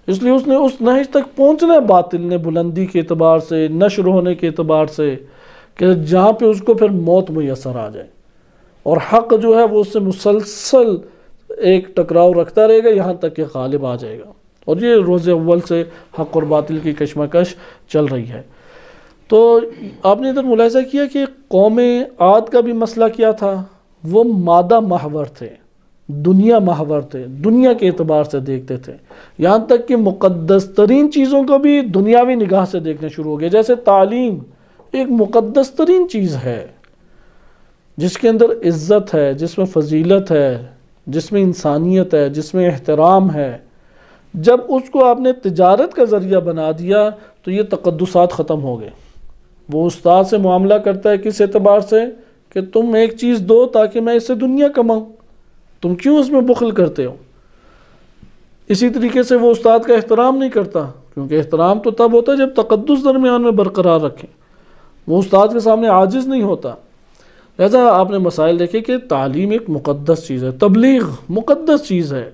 इसलिए उसने उस नहज तक पहुँचना बातिल ने बुलंदी के अतबार से नशर होने के अतबार से कि जहाँ पर उसको फिर मौत मैसर आ जाए और हक जो है वो उससे मुसलसल एक टकराव रखता रहेगा यहाँ तक कि गालिब आ जाएगा और ये रोज़ अव्वल से हक और बातिल की कशमकश चल रही है तो आपने इधर मुलाजा किया कि कौम आद का भी मसला क्या था वो मादा माहवर थे दुनिया महावर थे दुनिया के अतबार से देखते थे यहाँ तक कि मुक़दस तरीन चीज़ों को भी दुनियावी निगाह से देखने शुरू हो गया जैसे तालीम एक मुक़दस तरीन चीज़ है जिसके अंदर इज़्ज़त है जिसमें फजीलत है जिसमें इंसानियत है जिसमें एहतराम है जब उसको आपने तजारत का ज़रिया बना दिया तो ये तकदसात ख़त्म हो गए वो उस्ताद से मामला करता है किस एतबार से कि तुम एक चीज़ दो ताकि मैं इससे दुनिया कमाऊँ तुम क्यों उसमें बखल करते हो इसी तरीके से वो उस्ताद का एहतराम नहीं करता क्योंकि एहतराम तो तब होता है जब तकदस दरमियान में बरकरार रखें वो उस्ताद के सामने आजिज़ नहीं होता लिहाजा आपने मसाइल देखे कि तालीम एक मुकदस चीज़ है तबलीग मुकदस चीज़ है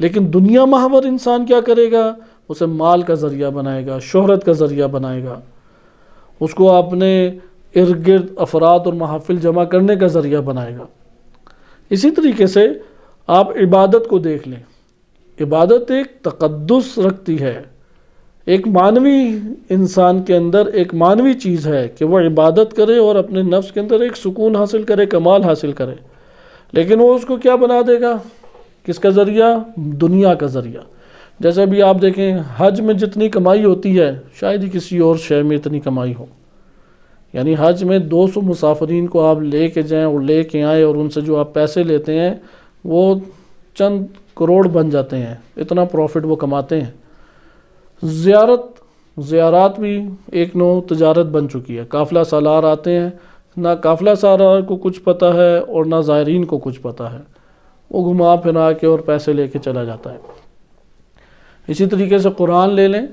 लेकिन दुनिया महावर इंसान क्या करेगा उसे माल का ज़रिया बनाएगा शहरत का ज़रिया बनाएगा उसको अपने इर्द गिर्द अफराद और महाफिल जमा करने का ज़रिया बनाएगा इसी तरीके से आप इबादत को देख लें इबादत एक तकदस रखती है एक मानवी इंसान के अंदर एक मानवी चीज़ है कि वह इबादत करे और अपने नफ्स के अंदर एक सुकून हासिल करे कमाल हासिल करे लेकिन वो उसको क्या बना देगा किसका ज़रिया दुनिया का ज़रिया जैसे अभी आप देखें हज में जितनी कमाई होती है शायद ही किसी और शहर में इतनी कमाई हो यानी हज में 200 मुसाफरीन को आप ले के जाएँ और ले के आएँ और उनसे जो आप पैसे लेते हैं वो चंद करोड़ बन जाते हैं इतना प्रॉफिट वो कमाते हैं ज़्यारत ज़्यारत भी एक नौ तजारत बन चुकी है काफ़िला सालार आते हैं ना काफ़िला सालार को कुछ पता है और ना ज़ायरीन को कुछ पता है वो घुमा फिरा के और पैसे ले कर चला जाता है इसी तरीके से कुरान ले लें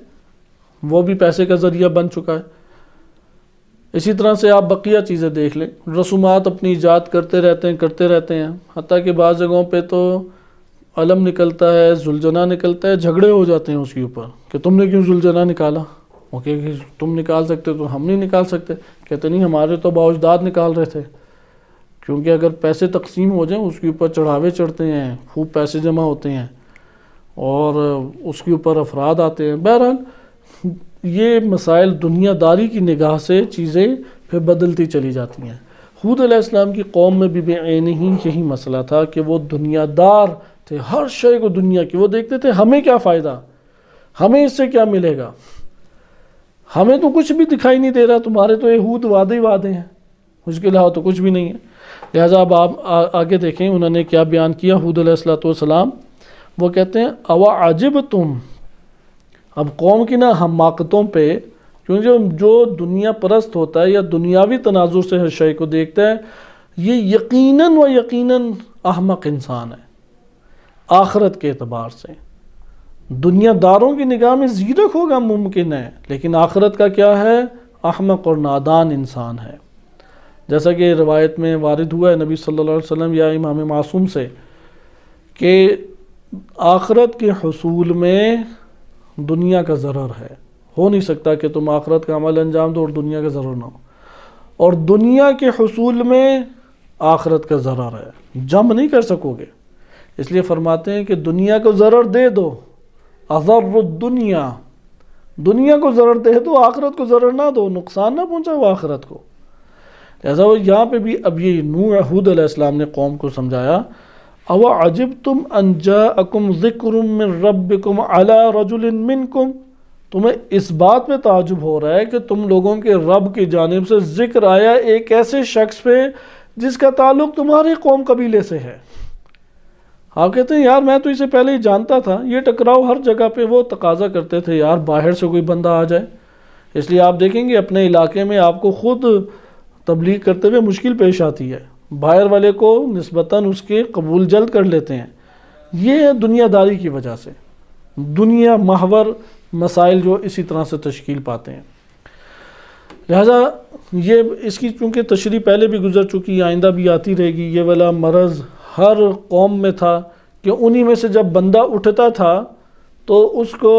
वो भी पैसे का ज़रिया बन चुका है इसी तरह से आप बकिया चीज़ें देख लें रसूमात अपनी ईजाद करते रहते हैं करते रहते हैं हती कि बाज़ जगहों पे तो अलम निकलता है जुलझना निकलता है झगड़े हो जाते हैं उसके ऊपर कि तुमने क्यों जुलझना निकाला ओके कि तुम निकाल सकते हो तो हम नहीं निकाल सकते कहते नहीं हमारे तो बाउजदाद निकाल रहे थे क्योंकि अगर पैसे तकसीम हो जाएँ उसके ऊपर चढ़ावे चढ़ते हैं खूब पैसे जमा होते हैं और उसके ऊपर अफराद आते हैं बहरहाल ये मसाइल दुनियादारी की निगाह से चीज़ें फिर बदलती चली जाती हैं हूद आसमाम की कौम में भी बेन ही यही मसला था कि वो दुनियादार थे हर शे को दुनिया की वो देखते थे हमें क्या फ़ायदा हमें इससे क्या मिलेगा हमें तो कुछ भी दिखाई नहीं दे रहा तुम्हारे तो ये हूद वादे ही वादे हैं उसके अलावा तो कुछ भी नहीं है लिहाजा अब आप आगे देखें उन्होंने क्या बयान किया हूद सलाम वो कहते हैं अवा आजिब तुम अब कौम की ना हमाकतों पर क्योंकि जो दुनिया परस्त होता है या दुनियावी तनाजुर से हर शय को देखता है ये यकीन व यकीन अहमक इंसान है आखरत के अतबार से दुनियादारों की निगाह में जीरक होगा मुमकिन है लेकिन आखरत का क्या है अहमक और नादान इंसान है जैसा कि रवायत में वारद हुआ है नबी सल्लल्लाहु अलैहि वसल्लम या इमाम मासूम से कि आखरत के हसूल में दुनिया का ज़रर है हो नहीं सकता कि तुम आखरत का अमल अंजाम दो और दुनिया का ज़रर ना हो और दुनिया के हसूल में आखरत का ज़रर है जम नहीं कर सकोगे इसलिए फरमाते हैं कि दुनिया को ज़रर दे दो अजर दुनिया दुनिया को ज़रर दे दो आखरत को ज़रर ना दो नुकसान ना पहुँचाओ आखरत को लिहाजा यहाँ पर भी अब ये नू अहूद ने कौम को समझाया अव अजब तुम अनजा अकुम रब रबकुम अला रजुलमिनकुम तुम्हें इस बात में ताजुब हो रहा है कि तुम लोगों के रब की जानब से ज़िक्र आया एक ऐसे शख्स पे जिसका ताल्लुक तुम्हारे कौम कबीले से है आप कहते हैं यार मैं तो इसे पहले ही जानता था ये टकराव हर जगह पे वो तकाजा करते थे यार बाहर से कोई बंदा आ जाए इसलिए आप देखेंगे अपने इलाके में आपको ख़ुद तबलीग करते हुए मुश्किल पेश आती है बाहर वाले को नस्बता उसके कबूल जल्द कर लेते हैं ये है दुनियादारी की वजह से दुनिया माहवर मसाइल जो इसी तरह से तश्कील पाते हैं लिहाजा ये इसकी चूँकि तशरी पहले भी गुजर चुकी आइंदा भी आती रहेगी ये वाला मरज़ हर कौम में था कि उन्हीं में से जब बंदा उठता था तो उसको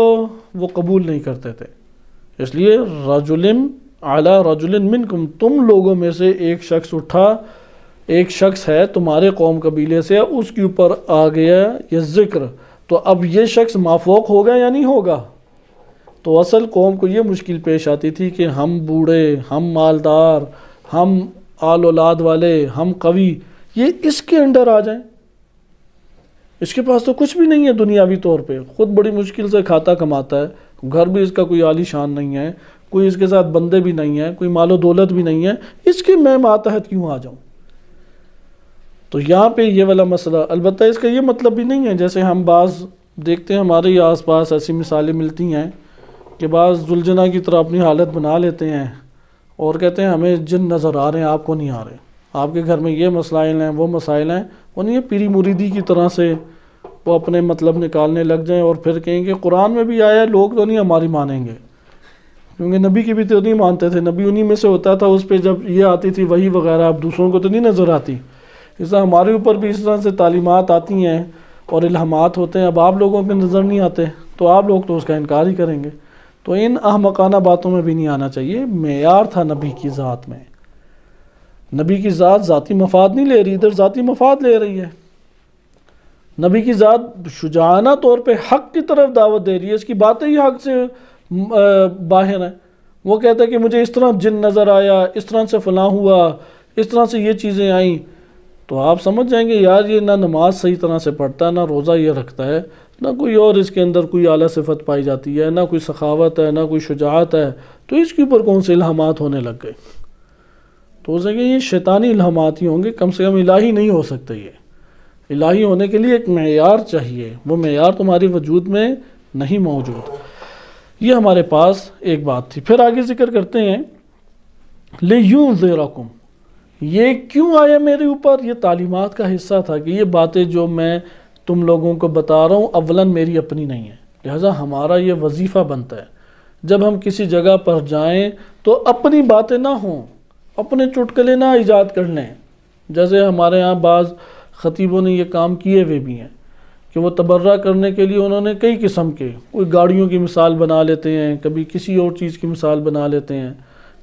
वो कबूल नहीं करते थे इसलिए रजुलिम आला रजुलिन मिनकुम तुम लोगों में से एक शख्स उठा एक शख्स है तुम्हारे कौम कबीले से उसके ऊपर आ गया ये ज़िक्र तो अब ये शख्स माफोक होगा या नहीं होगा तो असल कौम को ये मुश्किल पेश आती थी कि हम बूढ़े हम मालदार हम आल औलाद वाले हम कवि ये इसके अंडर आ जाएं इसके पास तो कुछ भी नहीं है दुनियावी तौर पे ख़ुद बड़ी मुश्किल से खाता कमाता है घर भी इसका कोई आली शान नहीं है कोई इसके साथ बंदे भी नहीं है कोई मालो दौलत भी नहीं है इसके मैं मातहत क्यों आ जाऊँ तो यहाँ पे ये वाला मसला अलबत् इसका ये मतलब भी नहीं है जैसे हम बाज़ देखते हैं हमारे ही आस पास ऐसी मिसालें मिलती हैं कि बाज़ जुलझना की तरह अपनी हालत बना लेते हैं और कहते हैं हमें जिन नज़र आ रहे हैं आपको नहीं आ रहे आपके घर में ये मसाइल हैं वो मसाइल हैं उन्हें ये पीरी मुरीदी की तरह से वो अपने मतलब निकालने लग जाएं और फिर कहेंगे कुरान में भी आया लोग तो नहीं हमारी मानेंगे क्योंकि नबी की भी तो नहीं मानते थे नबी उन्हीं में से होता था उस पर जब ये आती थी वही वगैरह अब दूसरों को तो नहीं नज़र आती इस तरह हमारे ऊपर भी इस तरह से तालीमत आती हैं और इल्हमात होते हैं अब आप लोगों के नज़र नहीं आते तो आप लोग तो उसका इनकार ही करेंगे तो इन अहमकाना बातों में भी नहीं आना चाहिए मैार था नबी की ज़ात में नबी की ज़ात ज़ाती मफाद नहीं ले रही इधर ज़ाती मफाद ले रही है नबी की ज़ात शुजाना तौर पे हक की तरफ दावत दे रही है इसकी बातें ही हक से बाहर हैं वो कहता है कि मुझे इस तरह जिन नज़र आया इस तरह से फलां हुआ इस तरह से ये चीज़ें आईं तो आप समझ जाएंगे यार ये ना नमाज सही तरह से पढ़ता है ना रोज़ा ये रखता है ना कोई और इसके अंदर कोई आला सिफत पाई जाती है ना कोई सखावत है ना कोई शुजात है तो इसके ऊपर कौन से इल्हामात होने लग गए तो हो सके ये शैतानी इल्हामात ही होंगे कम से कम इलाही नहीं हो सकते ये इलाही होने के लिए एक मैार चाहिए वो मैार तुम्हारी वजूद में नहीं मौजूद ये हमारे पास एक बात थी फिर आगे जिक्र करते हैं ले यूं जेराकुम ये क्यों आया मेरे ऊपर ये तालीमत का हिस्सा था कि ये बातें जो मैं तुम लोगों को बता रहा हूँ अवला मेरी अपनी नहीं है लिहाजा हमारा ये वजीफ़ा बनता है जब हम किसी जगह पर जाएं तो अपनी बातें ना हों अपने चुटकले ना ईजाद कर लें जैसे हमारे यहाँ बाज़ ख़तीबों ने ये काम किए हुए भी हैं कि वो तबर्रा करने के लिए उन्होंने कई किस्म के कोई गाड़ियों की मिसाल बना लेते हैं कभी किसी और चीज़ की मिसाल बना लेते हैं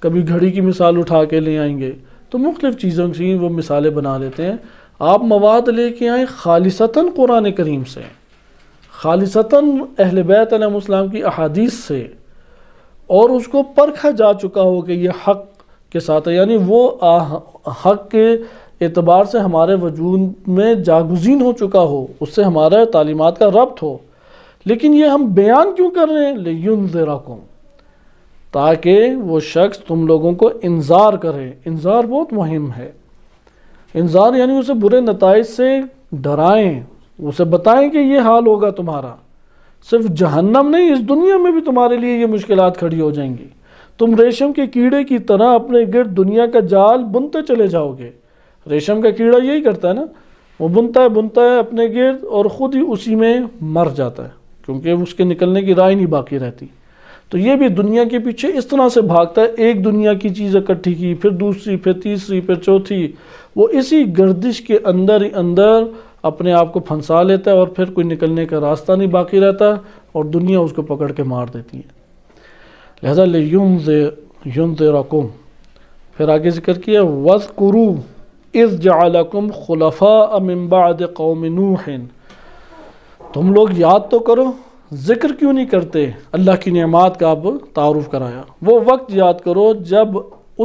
कभी घड़ी की मिसाल उठा के ले आएंगे तो मुख्तफ़ चीज़ों की वो मिसालें बना लेते हैं आप मवाद ले कर आएँ खालिसता कुरान करीम से खालिसता अहल बैतम की अहादीस से और उसको परखा जा चुका हो कि यह हक के साथ है यानी वो आ, हक के एतबार से हमारे वजूद में जागुजीन हो चुका हो उससे हमारा तालीमत का रब्त हो लेकिन ये हम बयान क्यों कर रहे हैं लेकिन ताकि वो शख्स तुम लोगों को इंतज़ार करे इंतज़ार बहुत मुहिम है इंतज़ार यानी उसे बुरे नतज से डराएं उसे बताएं कि ये हाल होगा तुम्हारा सिर्फ जहन्नम नहीं इस दुनिया में भी तुम्हारे लिए ये मुश्किल खड़ी हो जाएंगी तुम रेशम के कीड़े की तरह अपने गिरद दुनिया का जाल बुनते चले जाओगे रेशम का कीड़ा यही करता है ना वो बुनता है बुनता है अपने गिरद और ख़ुद ही उसी में मर जाता है क्योंकि उसके निकलने की राय नहीं बाकी रहती तो ये भी दुनिया के पीछे इस तरह से भागता है एक दुनिया की चीज़ इकट्ठी की फिर दूसरी फिर तीसरी फिर चौथी वो इसी गर्दिश के अंदर ही अंदर अपने आप को फंसा लेता है और फिर कोई निकलने का रास्ता नहीं बाकी रहता और दुनिया उसको पकड़ के मार देती है लिहाजा ले युम दे युम दे रकुम फिर आगे जिक्र किया वज कुरु इस जालकुम खुलफा अम्बाद कौम तुम लोग याद तो करो ज़िक्र क्यों नहीं करते अल्लाह की नेमात का अब तारुफ कराया वो वक्त याद करो जब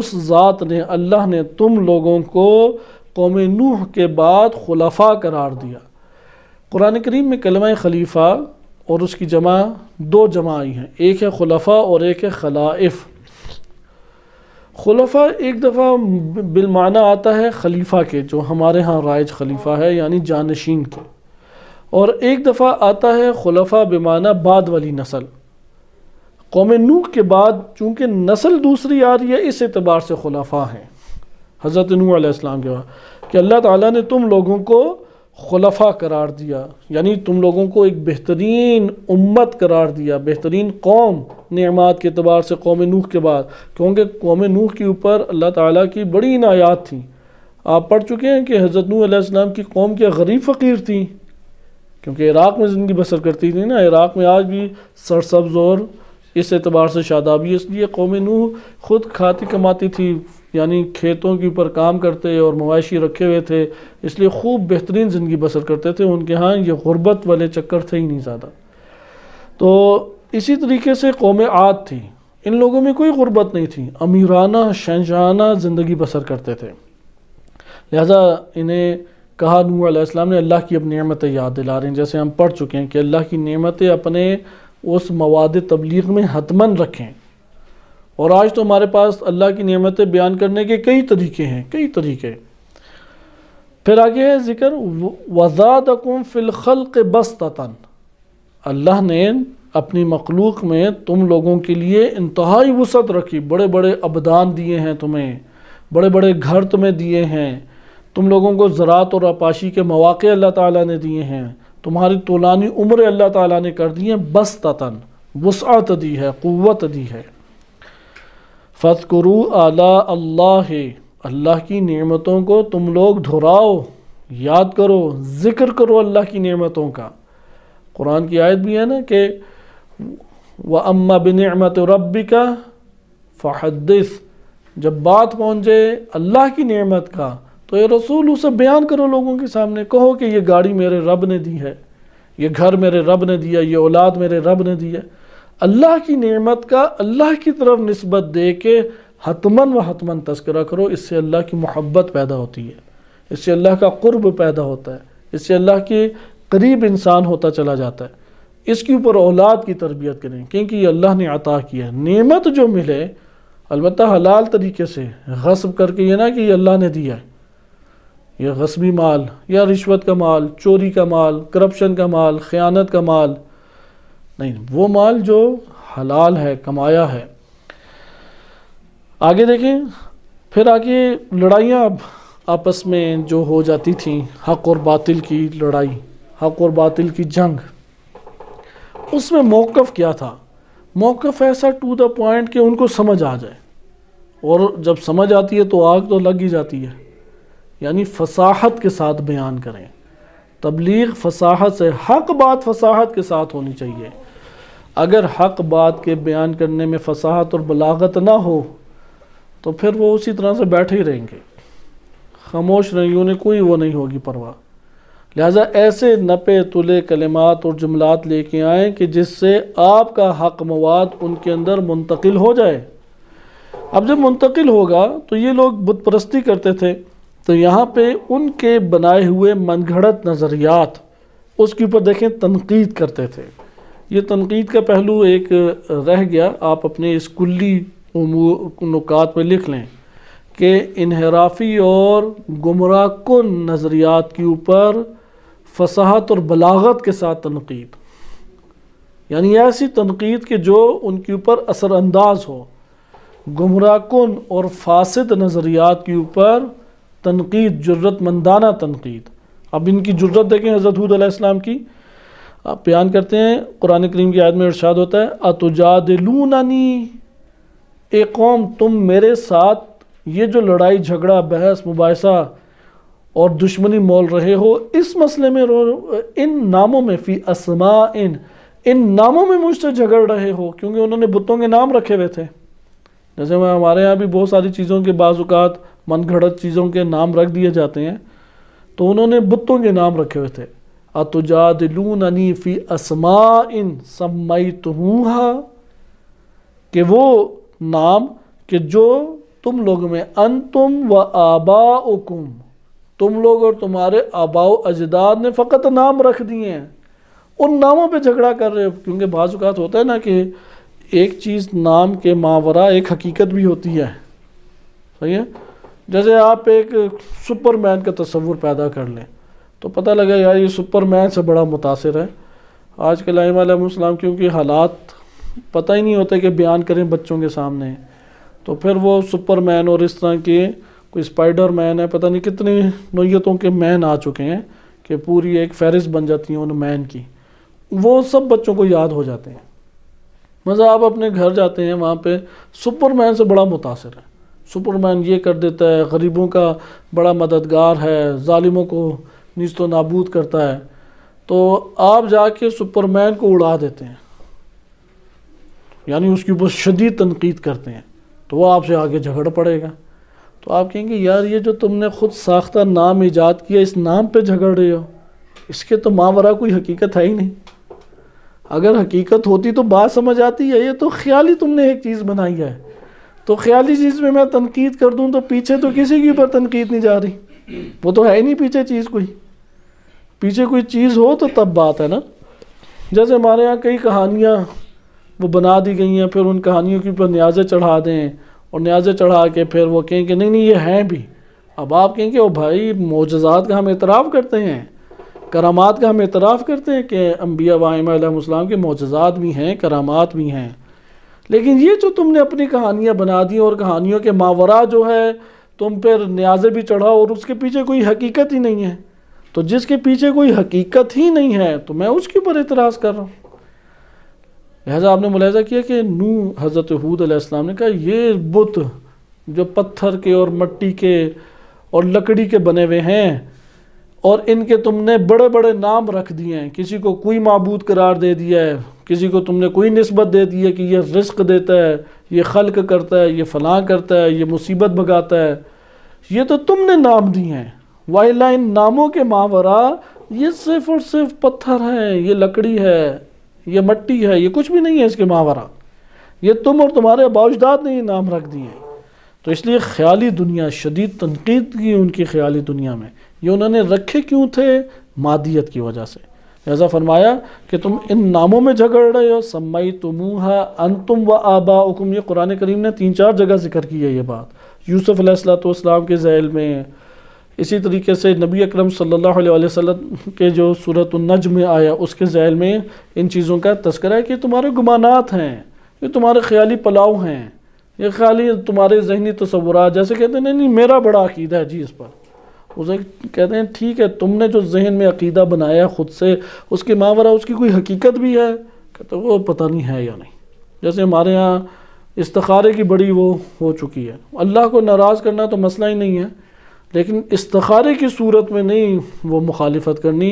उस ज़ात ने अल्लाह ने तुम लोगों को कौम नूह के बाद खुलाफा करार दिया कुरान करीम में कलम खलीफा और उसकी जमा दो जमा आई हैं एक है खुलाफा और एक है खलाइफ खलफ़ा एक दफ़ा बिलमाना आता है खलीफा के जो हमारे यहाँ राइज खलीफा है यानी जानशीन के और एक दफ़ा आता है खुलफा बेमाना बाद वाली नस्ल कौम नूह के बाद चूँकि नस्ल दूसरी आ रही है इस एतबार से खलफ़ा हैं हज़रत नू आसमाम के बाद कि अल्लाह ताली ने तुम लोगों को खुलफा करार दिया यानी तुम लोगों को एक बेहतरीन उम्मत करार दिया बेहतरीन कौम नमात के अतबार से कौम नूह के बाद क्योंकि कौम नूह के ऊपर अल्लाह ताली की बड़ी इनायात थी आप पढ़ चुके हैं कि हज़रत नू आसमाम की कौम के गरीब फ़कीर थी क्योंकि इराक़ में ज़िंदगी बसर करती थी ना इराक़ में आज भी सरसब्ज और इस एतबार से शादाबी इसलिए कौम नूह ख़ुद खाती कमाती थी यानी खेतों के ऊपर काम करते और मवाशी रखे हुए थे इसलिए खूब बेहतरीन ज़िंदगी बसर करते थे उनके यहाँ ये गुरबत वाले चक्कर थे ही नहीं ज़्यादा तो इसी तरीके से कौम आद थी इन लोगों में कोई गुरबत नहीं थी अमीराना शहजाना ज़िंदगी बसर करते थे लिहाजा इन्हें कहा नू आसम ने अल्लाह की अब नियमतें याद दिला रहे हैं जैसे हम पढ़ चुके हैं कि अल्लाह की नियमतें अपने उस मवाद तबलीग में हतमन रखें और आज तो हमारे पास अल्लाह की नियमतें बयान करने के कई तरीके हैं कई तरीके फिर आगे है ज़िक्र अकुम फ़िलखल के बस्तन अल्लाह ने अपनी मखलूक में तुम लोगों के लिए इंतहाई वसत रखी बड़े बड़े अबदान दिए हैं तुम्हें बड़े बड़े घर तुम्हें दिए हैं तुम लोगों को ज़रात और अपाशी के मौाक़े अल्लाह ताला ने दिए हैं तुम्हारी तोलानी उम्र अल्लाह ताला ने कर दी है बस ततन वसअत दी है क़वत दी है फ़तकुरु आला अल्लाह अल्लाह की नेमतों को तुम लोग धुराओ याद करो ज़िक्र करो अल्लाह की नेमतों का कुरान की आयत भी है ना कि व अम्मा बनमत रबी का फ़हदस जब बात पहुँचे अल्लाह की नेमत का तो ये रसूल उसे बयान करो लोगों के सामने कहो कि ये गाड़ी मेरे रब ने दी है ये घर मेरे रब ने दिया ये औलाद मेरे रब ने दी है अल्लाह की नेमत का अल्लाह की तरफ नस्बत दे के हतमन व हतमन तस्करा करो इससे अल्लाह की मोहब्बत पैदा होती है इससे अल्लाह का कुर्ब पैदा होता है इससे अल्लाह के करीब इंसान होता चला जाता है इसके ऊपर औलाद की तरबियत करें क्योंकि ये अल्लाह ने अता किया है नेमत जो मिले अलबत् हलाल तरीके से गसब करके ये ना कि ये अल्लाह ने दिया है या गसबी माल या रिश्वत का माल चोरी का माल करप्शन का माल ख़यानत का माल नहीं वो माल जो हलाल है कमाया है आगे देखें फिर आगे लड़ाइयाँ अब आपस में जो हो जाती थी हक और बातिल की लड़ाई हक और बातिल की जंग उसमें मौक़ क्या था मौक़ ऐसा टू द पॉइंट कि उनको समझ आ जाए और जब समझ आती है तो आग तो लग ही जाती है यानी फसाहत के साथ बयान करें तबलीग फसाहत से हक बात फसाहत के साथ होनी चाहिए अगर हक बात के बयान करने में फसाहत और बलागत ना हो तो फिर वो उसी तरह से बैठे ही रहेंगे खामोश रहेंगे उन्हें कोई वो नहीं होगी परवाह लिहाजा ऐसे नपे तुले कलिमात और जुमलात लेके आए कि जिससे आपका हक मवाद उनके अंदर मुंतकिल हो जाए अब जब मुंतकिल होगा तो ये लोग बुतप्रस्ती करते थे तो यहाँ पे उनके बनाए हुए घड़त नज़रियात उसके ऊपर देखें तनकीद करते थे ये तनकीद का पहलू एक रह गया आप अपने स्कूली नुकात पर लिख लें कि इनहराफी और गुमराह नज़रियात के ऊपर फसाहत और बलागत के साथ तनकीद यानी ऐसी तनकीद के जो उनके ऊपर असरानंदाज हो गुमराहकुन और फासद नज़रियात के ऊपर तनकीद जरूरत मंदाना तनकीद अब इनकी जरूरत देखें हज़रत हूदम की आप बयान करते हैं कुरान करीम की आयत में इर्शाद होता है अतुजादलूनानी ए कौम तुम मेरे साथ ये जो लड़ाई झगड़ा बहस मुबासा और दुश्मनी मोल रहे हो इस मसले में रो इन नामों में फ़ी असमा इन इन नामों में मुझसे झगड़ रहे हो क्योंकि उन्होंने बुतों के नाम रखे हुए थे जैसे हमारे यहाँ भी बहुत सारी चीज़ों के बाज़ात मन घड़त चीज़ों के नाम रख दिए जाते हैं तो उन्होंने बुतों के नाम रखे हुए थे अतुजादिलून अनीफ़ी असमा इन समय कि वो नाम कि जो तुम लोग में अन तुम व आबा तुम लोग और तुम्हारे आबाओ अजदाद ने फ़कत नाम रख दिए हैं उन नामों पे झगड़ा कर रहे हो क्योंकि बाजुकात होता है ना कि एक चीज़ नाम के मावरा एक हकीकत भी होती है सही है जैसे आप एक सुपरमैन का तस्वूर पैदा कर लें तो पता लगे यार ये सुपरमैन से बड़ा मुतासर है आज के लाइम क्योंकि हालात पता ही नहीं होते कि बयान करें बच्चों के सामने तो फिर वो सुपरमैन और इस तरह के कोई स्पाइडर मैन है पता नहीं कितनी नोयतों के मैन आ चुके हैं कि पूरी एक फहरिस्त बन जाती है उन मैन की वो सब बच्चों को याद हो जाते हैं मज़ा मतलब आप अपने घर जाते हैं वहाँ पे सुपरमैन से बड़ा मुतासर है सुपरमैन ये कर देता है गरीबों का बड़ा मददगार है ालिमों को नस्त तो नाबूद करता है तो आप जाके सुपरमैन को उड़ा देते हैं यानी उसकी ऊपर शदीद तनकीद करते हैं तो वह आपसे आगे झगड़ पड़ेगा तो आप कहेंगे यार ये जो तुमने ख़ुद साख्ता नाम ईजाद किया इस नाम पर झगड़ रहे हो इसके तो मावरा कोई हकीकत है ही नहीं अगर हकीकत होती तो बात समझ आती है ये तो ख्याल ही तुमने एक चीज़ बनाई है तो ख्याली चीज़ में मैं तनकीद कर दूँ तो पीछे तो किसी के ऊपर तनकीद नहीं जा रही वो तो है ही नहीं पीछे चीज़ कोई पीछे कोई चीज़ हो तो तब बात है ना जैसे हमारे यहाँ कई कहानियाँ वो बना दी गई हैं फिर उन कहानियों के ऊपर न्याज़ें चढ़ा दें और न्याज़ें चढ़ा के फिर वो कहें कि नहीं नहीं ये हैं भी अब आप कहेंगे ओ भाई मोजात का हम इतराफ़ करते हैं करामात का हम इतराफ़ करते हैं कि अम्बिया वाइम के मोजात भी हैं करामात भी हैं लेकिन ये जो तुमने अपनी कहानियाँ बना दी और कहानियों के मावरा जो है तुम पर न्याजे भी चढ़ाओ और उसके पीछे कोई हकीकत ही नहीं है तो जिसके पीछे कोई हकीकत ही नहीं है तो मैं उसके ऊपर इतराज़ कर रहा हूँ लिहाजा आपने मुलाजा किया कि नू हज़रत हूद आसलम ने कहा ये बुत जो पत्थर के और मट्टी के और लकड़ी के बने हुए हैं और इनके तुमने बड़े बड़े नाम रख दिए हैं किसी को कोई मबूद करार दे दिया है किसी को तुमने कोई नस्बत दे दी है कि यह रिस्क देता है ये खल्क करता है ये फलां करता है ये मुसीबत भगाता है ये तो तुमने नाम दिए हैं वाइल इन नामों के मावरा ये सिर्फ और सिर्फ पत्थर हैं ये लकड़ी है ये मट्टी है ये कुछ भी नहीं है इसके मावरा ये तुम और तुम्हारे बाजदाद ने ये नाम रख दिए तो इसलिए ख्याली दुनिया शदीद तनकीद की उनकी ख्याली दुनिया में ये उन्होंने रखे क्यों थे मादियत की वजह से लिहाजा फरमाया कि तुम इन नामों में झगड़ रहे हो सम्मई तुमूहा अन तुम व आबा हुकुम ये कुरान करीम ने तीन चार जगह जिक्र की है ये बात यूसुफ़ के जैल में इसी तरीके से नबी अकरम सल्लल्लाहु अलैहि वसल्लम के जो सूरत नजम में आया उसके जैल में इन चीज़ों का तस्करा है कि तुम्हारे गुमानात हैं ये तुम्हारे ख्याली पलाव हैं ये ख्याली तुम्हारे जहनी तस्वुरा जैसे कहते हैं नहीं नहीं मेरा बड़ा अकीदा है जी इस पर उसे कहते हैं ठीक है तुमने जो जहन में अकीदा बनाया ख़ुद से उसके मावरा उसकी कोई हकीकत भी है कहते वो पता नहीं है या नहीं जैसे हमारे यहाँ इस्तारे की बड़ी वो हो चुकी है अल्लाह को नाराज़ करना तो मसला ही नहीं है लेकिन इस्तारे की सूरत में नहीं वो मुखालफत करनी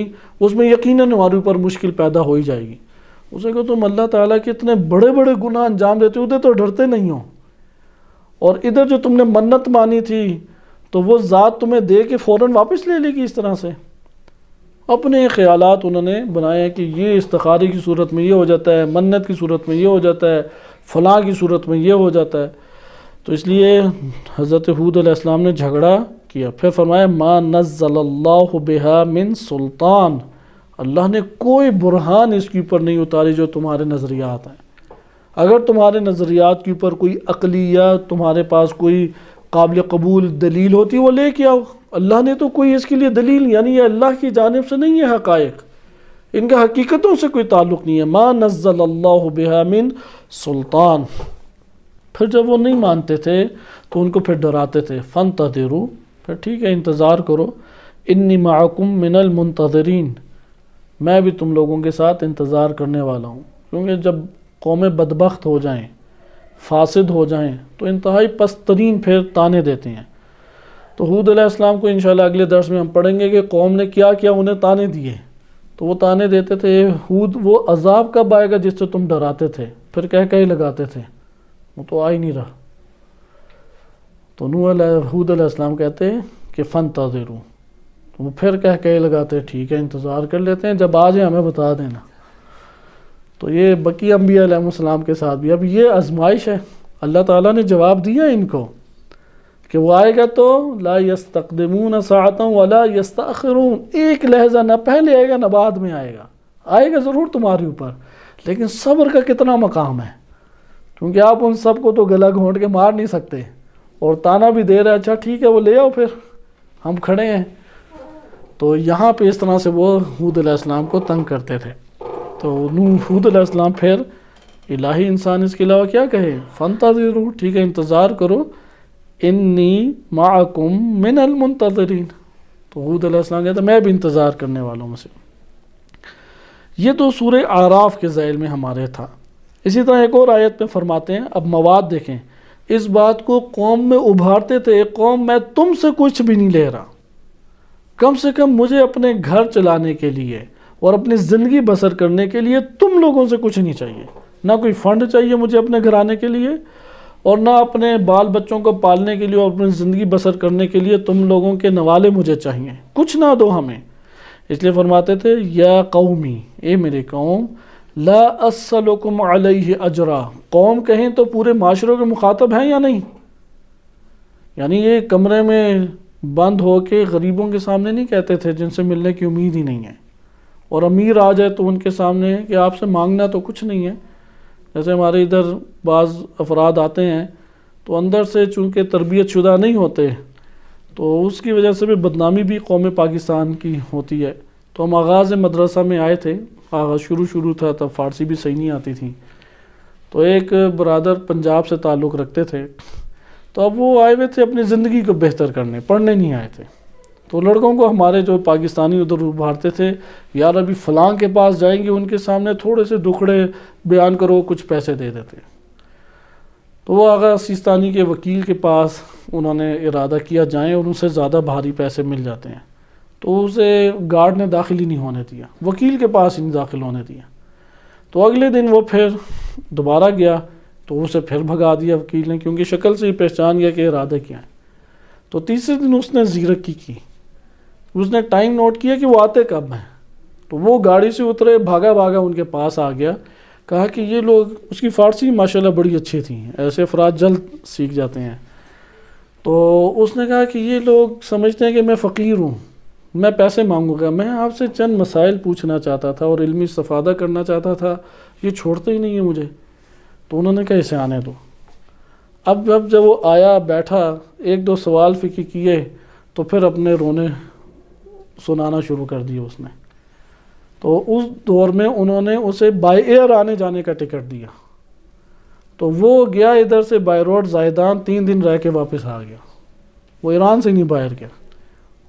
उसमें यकीन हमारे ऊपर मुश्किल पैदा हो ही जाएगी उसे कहो तुम अल्लाह ताला के इतने बड़े बड़े गुनाह अंजाम देते उधर तो डरते नहीं हो और इधर जो तुमने मन्नत मानी थी तो वो ज़ात तुम्हें दे के फ़ौर वापस ले लेगी इस तरह से अपने ख्याल उन्होंने बनाए हैं कि ये इस्तखारी की सूरत में ये हो जाता है मन्नत की सूरत में ये हो जाता है फ़लाँ की सूरत में ये हो जाता है तो इसलिए हज़रत हूद आसलम ने झगड़ा किया फिर फरमाया माँ नज़ल्ला बेहा मिन सुल्तान अल्लाह ने कोई बुरहान इसके ऊपर नहीं उतारी जो तुम्हारे नज़रियात हैं अगर तुम्हारे नज़रियात के ऊपर कोई अकलिया तुम्हारे पास कोई काबिल कबूल दलील होती वो ले के आओ अल्लाह ने तो कोई इसके लिए दलील यानी ये अल्लाह की जानब से नहीं है हकायक इनका हकीकतों से कोई ताल्लुक़ नहीं है माँ नज़ल बिहामिन सुल्तान फिर जब वो नहीं मानते थे तो उनको फिर डराते थे फ़न तदेरू फिर ठीक है इंतज़ार करो इन्नी माकुम मिनल मुंतजरीन मैं भी तुम लोगों के साथ इंतज़ार करने वाला हूँ क्योंकि जब कौमें बदबख्त हो जाएँ फासद हो जाएं तो इंतहाई पस्तरीन फिर ताने देते हैं तो हूद इस्लाम को इन अगले दर्स में हम पढ़ेंगे कि कौम ने क्या किया उन्हें ताने दिए तो वो ताने देते थे हूद वो अजाब कब आएगा जिससे तुम डराते थे फिर कह कह लगाते थे वो तो आ ही नहीं रहा तो नू हूद इस्लाम कहते हैं कि फ़न तज़रू तो वो फिर कह कह लगाते ठीक है इंतज़ार कर लेते हैं जब आ जाए हमें बता देना तो ये बकी अम्बियाम के साथ भी अब ये आजमाइश है अल्लाह ताला ने जवाब दिया इनको कि वो आएगा तो ला न सातों वाला यस्ताखरून एक लहजा ना पहले आएगा ना बाद में आएगा आएगा ज़रूर तुम्हारे ऊपर लेकिन सब्र का कितना मकाम है क्योंकि आप उन सब को तो गला घोंट के मार नहीं सकते और ताना भी दे रहे अच्छा ठीक है वो ले आओ फिर हम खड़े हैं तो यहाँ पे इस तरह से वो हूद को तंग करते थे तो नू हूद फिर इलाही इंसान इसके अलावा क्या कहे फनता ठीक है इंतज़ार करो इन्नी माकुम मिनल तो हूद कहता मैं भी इंतज़ार करने वालों में से ये तो सूर आराफ के जैल में हमारे था इसी तरह एक और आयत में फरमाते हैं अब मवाद देखें इस बात को कौम में उभारते थे कौम मैं तुमसे कुछ भी नहीं ले रहा कम से कम मुझे अपने घर चलाने के लिए और अपनी ज़िंदगी बसर करने के लिए तुम लोगों से कुछ नहीं चाहिए ना कोई फ़ंड चाहिए मुझे अपने घर आने के लिए और ना अपने बाल बच्चों को पालने के लिए और अपनी ज़िंदगी बसर करने के लिए तुम लोगों के नवाले मुझे चाहिए कुछ ना दो हमें इसलिए फरमाते थे या कौमी ए मेरे कौम ला असलकुम अलैहि अजरा कौम कहें तो पूरे माशरों के मुखातब हैं या नहीं यानी ये कमरे में बंद हो के गरीबों के सामने नहीं कहते थे जिनसे मिलने की उम्मीद ही नहीं है और अमीर आ जाए तो उनके सामने कि आपसे मांगना तो कुछ नहीं है जैसे हमारे इधर बाज़ अफराद आते हैं तो अंदर से चूँकि तरबियत शुदा नहीं होते तो उसकी वजह से भी बदनामी भी कौम पाकिस्तान की होती है तो हम आगाज़ मदरसा में आए थे आगाज़ शुरू शुरू था तब फ़ारसी भी सही नहीं आती थी तो एक बरदर पंजाब से ताल्लुक़ रखते थे तो अब वो आए हुए थे अपनी ज़िंदगी को बेहतर करने पढ़ने नहीं आए थे तो लड़कों को हमारे जो पाकिस्तानी उधर उभारते थे यार अभी फलां के पास जाएंगे उनके सामने थोड़े से दुखड़े बयान करो कुछ पैसे दे देते तो वो आगा सिस्तानी के वकील के पास उन्होंने इरादा किया जाएं और उनसे ज़्यादा भारी पैसे मिल जाते हैं तो उसे गार्ड ने दाखिल ही नहीं होने दिया वकील के पास ही नहीं दाखिल होने दिया तो अगले दिन वो फिर दोबारा गया तो उसे फिर भगा दिया वकील ने क्योंकि शक्ल से ही पहचान गया कि इरादा क्या है तो तीसरे दिन उसने जीरक की की उसने टाइम नोट किया कि वो आते कब हैं तो वो गाड़ी से उतरे भागा भागा उनके पास आ गया कहा कि ये लोग उसकी फ़ारसी माशाल्लाह बड़ी अच्छी थी ऐसे अफराज जल्द सीख जाते हैं तो उसने कहा कि ये लोग समझते हैं कि मैं फ़कीर हूँ मैं पैसे मांगूंगा मैं आपसे चंद मसाइल पूछना चाहता था और इल्मी सफादा करना चाहता था ये छोड़ते ही नहीं है मुझे तो उन्होंने कहा इसे आने दो अब अब जब वो आया बैठा एक दो सवाल फिक्र किए तो फिर अपने रोने सुनाना शुरू कर दिया उसने तो उस दौर में उन्होंने उसे बाई एयर आने जाने का टिकट दिया तो वो गया इधर से बाई रोड जायदान तीन दिन रह के वापस आ गया वो ईरान से नहीं बाहर गया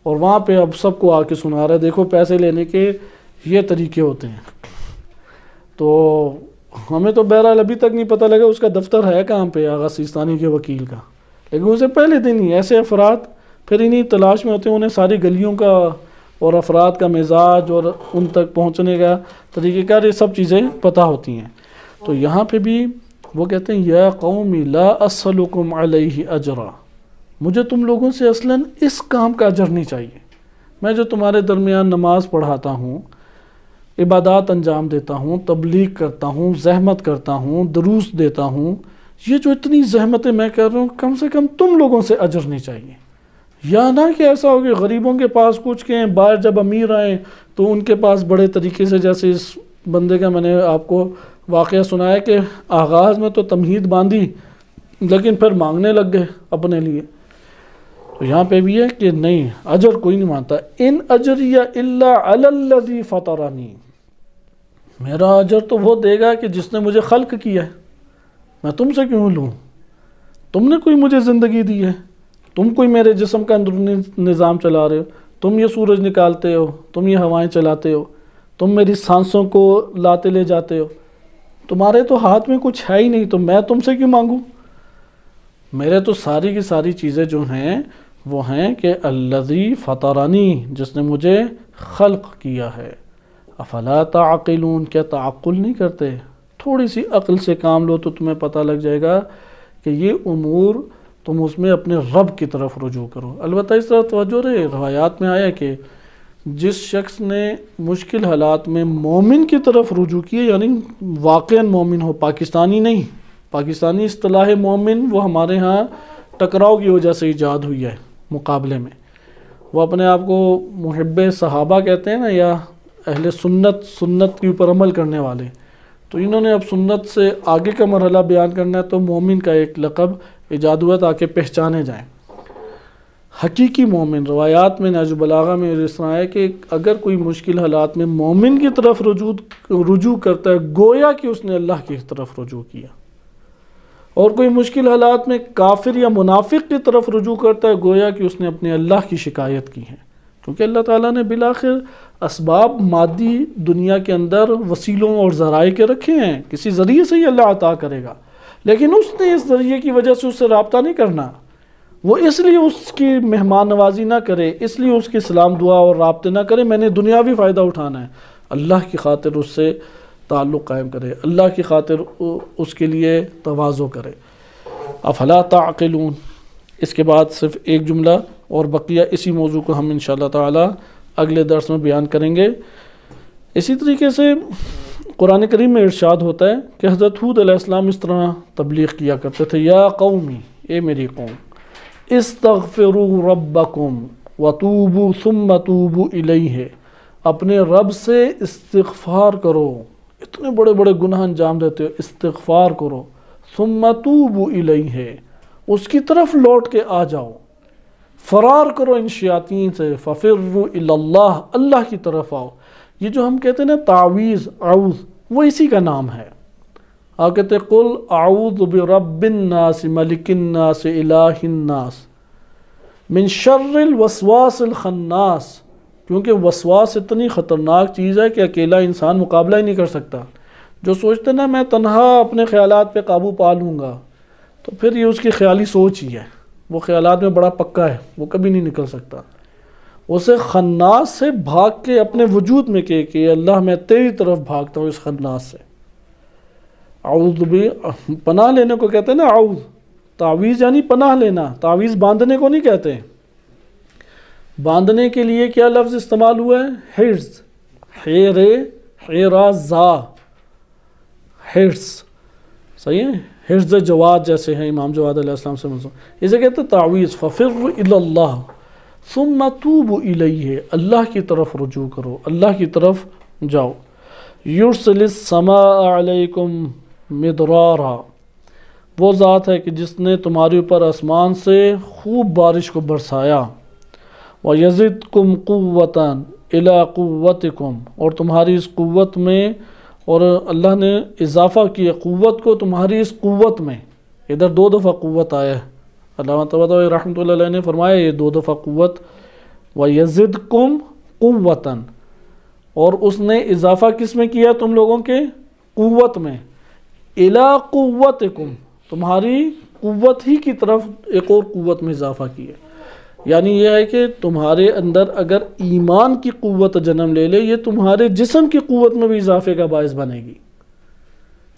और वहाँ पे अब सबको आके सुना रहा है देखो पैसे लेने के ये तरीके होते हैं तो हमें तो बहरहाल अभी तक नहीं पता लगा उसका दफ्तर है कहाँ पे आगा सिस्तानी के वकील का लेकिन उसे पहले दिन ही ऐसे अफराद फिर इन्हीं तलाश में होते हैं उन्हें सारी गलियों का और अफराद का मिजाज और उन तक पहुँचने का तरीक़ेकार ये सब चीज़ें पता होती हैं तो यहाँ पर भी वो कहते हैं या कौमी ला असलकुम अजरा मुझे तुम लोगों से असलन इस काम का अजर नहीं चाहिए मैं जो तुम्हारे दरमियान नमाज पढ़ाता हूँ इबादत अंजाम देता हूँ तबलीग करता हूँ जहमत करता हूँ दरूस देता हूँ ये जो इतनी जहमतें मैं कर रहा हूँ कम से कम तुम लोगों से अजर नहीं चाहिए या ना कि ऐसा हो कि गरीबों के पास कुछ के बाहर जब अमीर आए तो उनके पास बड़े तरीके से जैसे इस बंदे का मैंने आपको वाक़ सुनाया कि आगाज़ में तो तमहीद बांधी लेकिन फिर मांगने लग गए अपने लिए तो यहाँ पे भी है कि नहीं अजर कोई नहीं मानता इन अजर या अल्लाजी फ़तरानी मेरा अजर तो वो देगा कि जिसने मुझे खल्क किया है मैं तुमसे क्यों लूँ तुमने कोई मुझे ज़िंदगी दी है तुम कोई मेरे जिसम का अंदरूनी निज़ाम चला रहे हो तुम ये सूरज निकालते हो तुम ये हवाएं चलाते हो तुम मेरी सांसों को लाते ले जाते हो तुम्हारे तो हाथ में कुछ है ही नहीं तो मैं तुमसे क्यों मांगूँ मेरे तो सारी की सारी चीज़ें जो हैं वो हैं कि अल्लजी फ़तारानी जिसने मुझे खल्क किया है अफला ताक़िलून क्या तकुल नहीं करते थोड़ी सी अक्ल से काम लो तो तुम्हें पता लग जाएगा कि ये अमूर तुम उसमें अपने रब की तरफ रुजू करो अलबत् इस तरह तोजो रहे रवायात में आया कि जिस शख्स ने मुश्किल हालात में मोमिन की तरफ रुजू किए यानी वाक़ मोमिन हो पाकिस्तानी नहीं पाकिस्तानी असलाह मोमिन वो हमारे यहाँ टकराव की वजह से ईजाद हुई है मुकाबले में वो अपने आप को महब सहाबा कहते हैं ना या अहल सुन्नत सुन्नत के ऊपर अमल करने वाले तो इन्होंने अब सुन्नत से आगे का मरहला बयान करना है तो मोमिन का एक लकब जादुआ ताकि पहचाने जाएँ हकीकी मोमिन रवायात में नज बलागा में रिसना है कि अगर कोई मुश्किल हालात में मोमिन की तरफ रजू रुजू करता है गोया कि उसने अल्लाह की तरफ रजू किया और कोई मुश्किल हालात में काफिर या मुनाफिक की तरफ रजू करता है गोया कि उसने अपने अल्लाह की शिकायत की है क्योंकि अल्लाह ताला ने बिलाखिर इसबाब मादी दुनिया के अंदर वसीलों और ज़राए के रखे हैं किसी ज़रिए से ही अल्लाह अता करेगा लेकिन उसने इस जरिए की वजह से उससे रबता नहीं करना वो इसलिए उसकी मेहमान नवाजी ना करे इसलिए उसकी सलाम दुआ और रबते ना करे मैंने दुनियावी फ़ायदा उठाना है अल्लाह की खातिर उससे ताल्लुक़ कायम करे अल्लाह की खातिर उसके लिए तोज़ो करे अफला तकलून इसके बाद सिर्फ एक जुमला और बकिया इसी मौजू को हम इन शाह तगले दर्स में बयान करेंगे इसी तरीके से कुरान करीम में इर्शाद होता है कि हज़रत हूद अलैहिस्सलाम इस तरह तबलीग किया करते थे या कौमी ए मेरी कौम इस रब्बकुम रबकुम वतूबू सुम तूबू इलई है अपने रब से इस्तफ़ार करो इतने बड़े बड़े गुनाह अंजाम देते हो इस्तफ़ार करो सुम तूबू इलई है उसकी तरफ लौट के आ जाओ फ़रार करो इन शयातीन से फ़िर अल्लाह अल्लाह की तरफ आओ ये जो हम कहते हैं ना तावीज़ आउज़ वो इसी का नाम है और कहते कुल आऊद रबिन्नास मलिकन्नास इलाहिन्नास मिन शर्रिल वसवासिल खन्नास क्योंकि वसवास इतनी ख़तरनाक चीज़ है कि अकेला इंसान मुकाबला ही नहीं कर सकता जो सोचते ना मैं तनहा अपने ख्याल पे काबू पा लूँगा तो फिर ये उसकी ख्याली सोच ही है वो ख्याल में बड़ा पक्का है वो कभी नहीं निकल सकता उसे खन्नास से भाग के अपने वजूद में कह के अल्लाह मैं तेरी तरफ भागता हूँ इस खन्नास से आउद भी पनाह लेने को कहते हैं ना आउद तावीज़ यानी पनाह लेना तावीज़ बांधने को नहीं कहते बांधने के लिए क्या लफ्ज़ इस्तेमाल हुआ है हिर्स हेरे हेरा हिर्स सही है हिर्स जवाद जैसे हैं इमाम जवाद से मंसूर इसे कहते हैं तावीज़ फ़फ़िर अल्लाह सुम मतूब इलई है अल्लाह की तरफ रजू करो अल्लाह की तरफ जाओ युरसलसमाकुम मदरारा वो ज़ात है कि जिसने तुम्हारे ऊपर आसमान से खूब बारिश को बरसाया व यजिद कुम क़वतन अलाक़वत कुम और तुम्हारी इस क़वत में और अल्लाह ने इजाफ़ा किया क़वत को तुम्हारी इस क़वत में इधर दो दफ़ा क़वत आया है रहमत ने फरमाया ये दो दफ़ा क़वत व यजिद कुम क़वतन और उसने इजाफ़ा किस में किया तुम लोगों के क़वत में अला क़वत कुम तुम्हारी क़वत ही की तरफ एक और क़वत में इजाफ़ा किया यानी यह है कि तुम्हारे अंदर अगर ईमान की क़वत जन्म ले ले ये तुम्हारे जिसम की क़वत में भी इजाफ़े का बायस बनेगी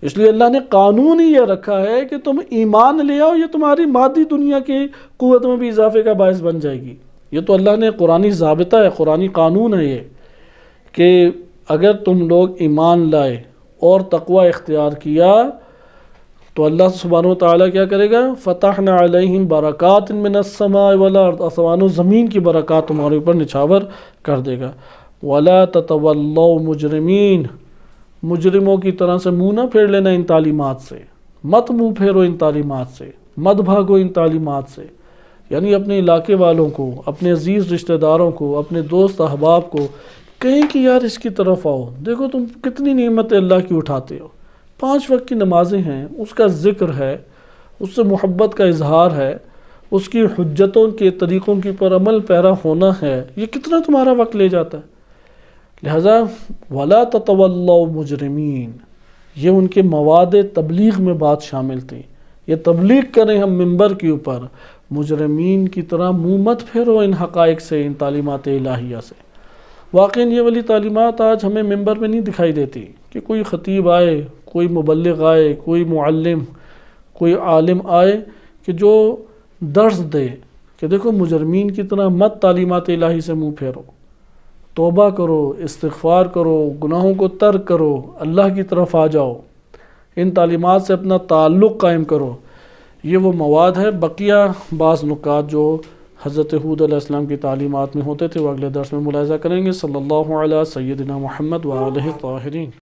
इसलिए अल्लाह ने कानून ही यह रखा है कि तुम ईमान ले आओ ये तुम्हारी मादी दुनिया की क़वत में भी इजाफे का बायस बन जाएगी ये तो अल्लाह ने कुरानी जबता है कुरानी कानून है ये कि अगर तुम लोग ईमान लाए और तकवा इख्तियार किया तो अल्लाह सुबहान तै क्या करेगा फ़तह नम बरक़ात इनमें ज़मीन की बरक़ात तुम्हारे ऊपर निछावर कर देगा वला ततवल्ल मुजरमीन मुजरिमों की तरह से मुँह ना फेर लेना इन तालीमत से मत मुँह फेरो इन तालीमत से मत भागो इन तालीमत से यानी अपने इलाके वालों को अपने अजीज़ रिश्तेदारों को अपने दोस्त अहबाब को कहें कि यार इसकी तरफ आओ देखो तुम कितनी नियमत अल्लाह की उठाते हो पांच वक्त की नमाजें हैं उसका ज़िक्र है उससे मोहब्बत का इजहार है उसकी हजतों के तरीक़ों के पर अमल पैरा होना है ये कितना तुम्हारा वक्त ले जाता है लिहाजा वला तवल्ल मुजरमीन ये उनके मवाद तबलीग में बात शामिल थी ये तबलीग करें हम मंबर के ऊपर मुजरमीन की तरह मुँह मत फेरो इन हकाइक से इन तालीमत इलाहिया से वाकई ये वाली तालीमत आज हमें मंबर में नहीं दिखाई देती कि कोई ख़तीब आए कोई मुबलग आए कोई मुल्लम कोई आलिम आए कि जो दर्ज दे कि देखो मुजरमीन की तरह मत तालीमत इलाही से मुँह फेरो तोबा करो इस्तफ़ार करो गुनाहों को तर्क करो अल्लाह की तरफ आ जाओ इन तालीमत से अपना ताल्लुक़ कायम करो ये वो मवाद है बकिया बाज़ नुकात जो हज़रत हूद की तालीमत में होते थे वो अगले दर्श में मुलायजा करेंगे सल्ला सैदिना महमद वाल ताहरीन